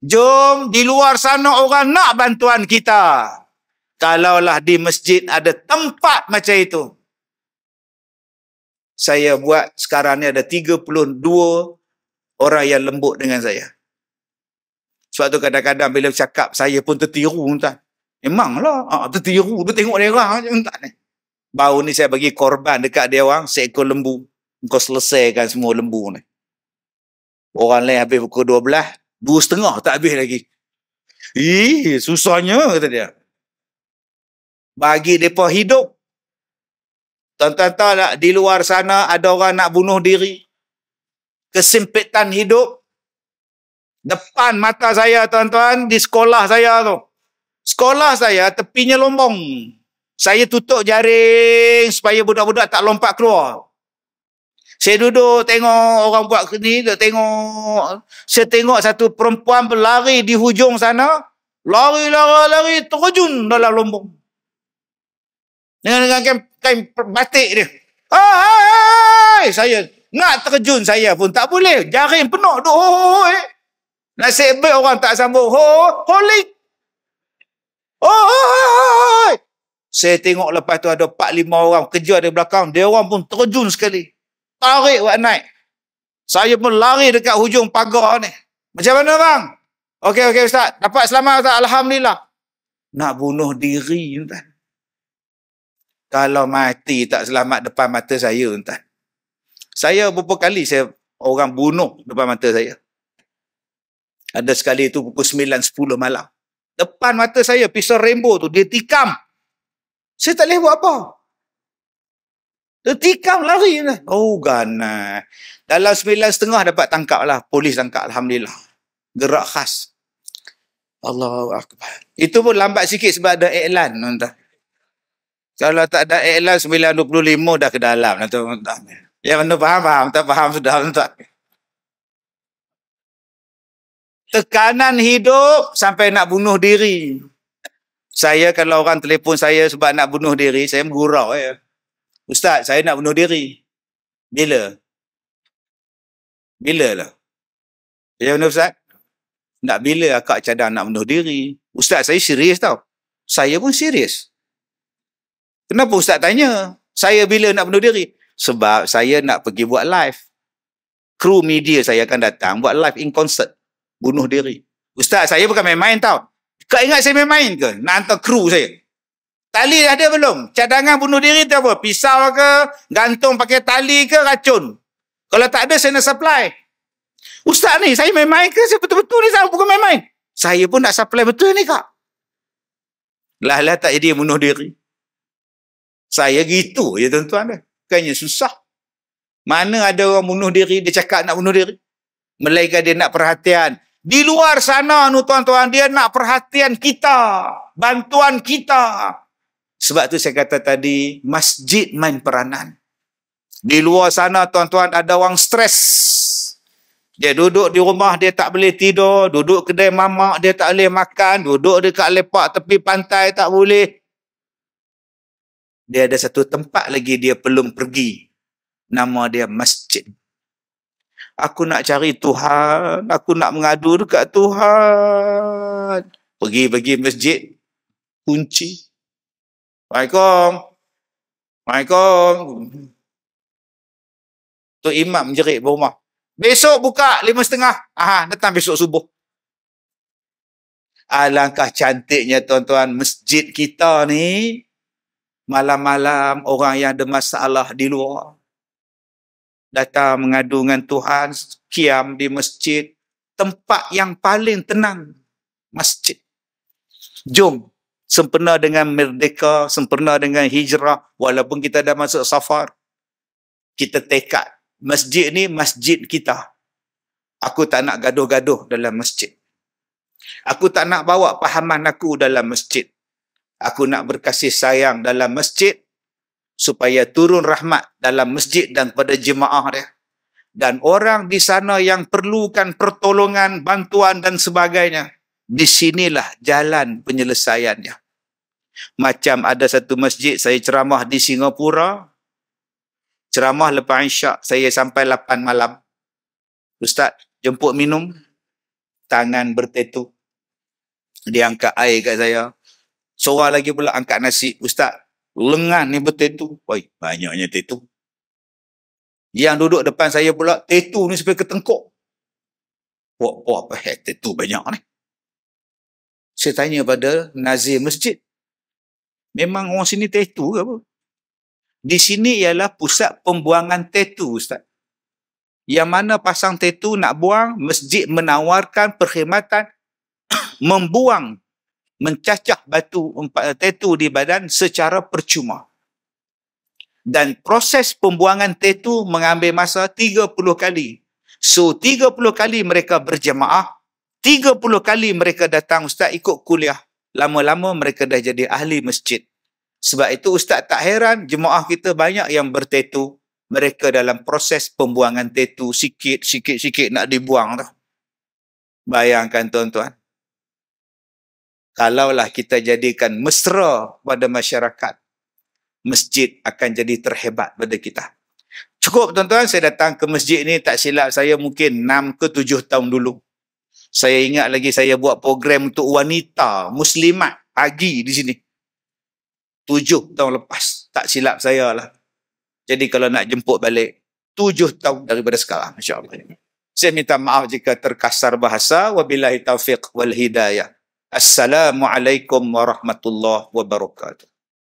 Jom di luar sana orang nak bantuan kita. Kalaulah di masjid ada tempat macam itu. Saya buat sekarang ni ada 32 orang yang lembut dengan saya. Sebab tu kadang-kadang bila cakap saya pun tertiru entah. Memanglah, ha, tertiru tu tengok dia orang macam tak ni. Baru ni saya bagi korban dekat dia orang seekor lembu. Kau selesaikan semua lembu ni. Orang lain habis pukul 12, dua setengah tak habis lagi. Ih, susahnya kata dia. Bagi mereka hidup. Tuan-tuan tahu tak, di luar sana ada orang nak bunuh diri. Kesimpitan hidup. Depan mata saya, tuan-tuan, di sekolah saya tu. Sekolah saya tepinya lombong. Saya tutup jaring supaya budak-budak tak lompat keluar. Saya duduk tengok orang buat ni, duduk tengok. Saya tengok satu perempuan berlari di hujung sana. Lari, lari, lari, terjun dalam lombong. Dengan, dengan kain, kain batik dia. Oh, hai, hai, saya nak terjun saya pun tak boleh. Jaring penuh, duk, oh, oh, oh. Nasib baik orang tak sambung. Ho, oh, holy. Oh, oh, oh, Saya tengok lepas tu ada 4-5 orang kerja di belakang. Dia orang pun terjun sekali tarik buat naik. Saya pun lari dekat hujung pagar ni. Macam mana bang? Okey okey ustaz, dapat selamat ustaz. Alhamdulillah. Nak bunuh diri tuan. Kalau mati tak selamat depan mata saya tuan. Saya beberapa kali saya orang bunuh depan mata saya. Ada sekali itu pukul 9.10 malam. Depan mata saya pisau rainbow tu dia tikam. Saya tak boleh buat apa. Tertikam lari. Oh, ganas. Dalam sembilan setengah dapat tangkap lah. Polis tangkap, Alhamdulillah. Gerak khas. Allahu Akbar. Itu pun lambat sikit sebab ada iklan. Nanti. Kalau tak ada iklan, lima dah ke dalam. Nanti. Lah, Nanti. Ya, mana faham, faham. Tak faham sudah. Tak. Tekanan hidup sampai nak bunuh diri. Saya kalau orang telefon saya sebab nak bunuh diri, saya bergurau. Eh. Ya. Ustaz, saya nak bunuh diri. Bila? Bila lah? Ya, benar Ustaz? Nak bila akak cadang nak bunuh diri? Ustaz, saya serius tau. Saya pun serius. Kenapa Ustaz tanya? Saya bila nak bunuh diri? Sebab saya nak pergi buat live. Kru media saya akan datang buat live in concert. Bunuh diri. Ustaz, saya bukan main-main tau. Kau ingat saya main-main ke? Nak hantar kru saya. Tali dah ada belum? Cadangan bunuh diri tu apa? Pisau ke? Gantung pakai tali ke? Racun? Kalau tak ada, saya nak supply. Ustaz ni, saya main-main ke? Saya betul-betul ni, saya bukan main-main. Saya pun nak supply betul ni, kak. Lah-lah tak jadi bunuh diri. Saya gitu, ya tuan-tuan. Bukannya susah. Mana ada orang bunuh diri, dia cakap nak bunuh diri. Melainkan dia nak perhatian. Di luar sana, tuan-tuan, dia nak perhatian kita. Bantuan kita. Sebab tu saya kata tadi, masjid main peranan. Di luar sana tuan-tuan ada orang stres. Dia duduk di rumah, dia tak boleh tidur. Duduk kedai mamak, dia tak boleh makan. Duduk dekat lepak tepi pantai, tak boleh. Dia ada satu tempat lagi dia perlu pergi. Nama dia masjid. Aku nak cari Tuhan. Aku nak mengadu dekat Tuhan. Pergi-pergi masjid. Kunci. Waalaikumsalam. Waalaikumsalam. Tok Imam jerit berumah. Besok buka lima setengah. Aha, datang besok subuh. Alangkah cantiknya tuan-tuan masjid kita ni. Malam-malam orang yang ada masalah di luar. Datang mengadu dengan Tuhan. Kiam di masjid. Tempat yang paling tenang. Masjid. Jom sempena dengan merdeka, sempena dengan hijrah, walaupun kita dah masuk safar, kita tekad. Masjid ni masjid kita. Aku tak nak gaduh-gaduh dalam masjid. Aku tak nak bawa pahaman aku dalam masjid. Aku nak berkasih sayang dalam masjid supaya turun rahmat dalam masjid dan pada jemaah dia. Dan orang di sana yang perlukan pertolongan, bantuan dan sebagainya – di sinilah jalan penyelesaiannya. Macam ada satu masjid saya ceramah di Singapura. Ceramah lepas Isyak saya sampai 8 malam. Ustaz jemput minum. Tangan bertetu. Dia angkat air kat saya. Seorang lagi pula angkat nasi. Ustaz lengan ni bertetu. Woi, banyaknya tetu. Yang duduk depan saya pula tetu ni sampai ketengkuk. Wah, apa tetu banyak ni saya tanya pada nazir masjid. Memang orang sini tetu ke apa? Di sini ialah pusat pembuangan tetu Ustaz. Yang mana pasang tetu nak buang, masjid menawarkan perkhidmatan [coughs] membuang, mencacah batu eh, tetu di badan secara percuma. Dan proses pembuangan tetu mengambil masa 30 kali. So 30 kali mereka berjemaah 30 kali mereka datang ustaz ikut kuliah. Lama-lama mereka dah jadi ahli masjid. Sebab itu ustaz tak heran jemaah kita banyak yang bertetu. Mereka dalam proses pembuangan tetu sikit-sikit-sikit nak dibuang tu. Bayangkan tuan-tuan. Kalaulah kita jadikan mesra pada masyarakat, masjid akan jadi terhebat pada kita. Cukup tuan-tuan, saya datang ke masjid ni tak silap saya mungkin 6 ke 7 tahun dulu. Saya ingat lagi saya buat program untuk wanita muslimat pagi di sini. Tujuh tahun lepas. Tak silap saya lah. Jadi kalau nak jemput balik, tujuh tahun daripada sekarang. InsyaAllah. Saya minta maaf jika terkasar bahasa. Wabilahi taufiq wal hidayah. Assalamualaikum warahmatullahi wabarakatuh.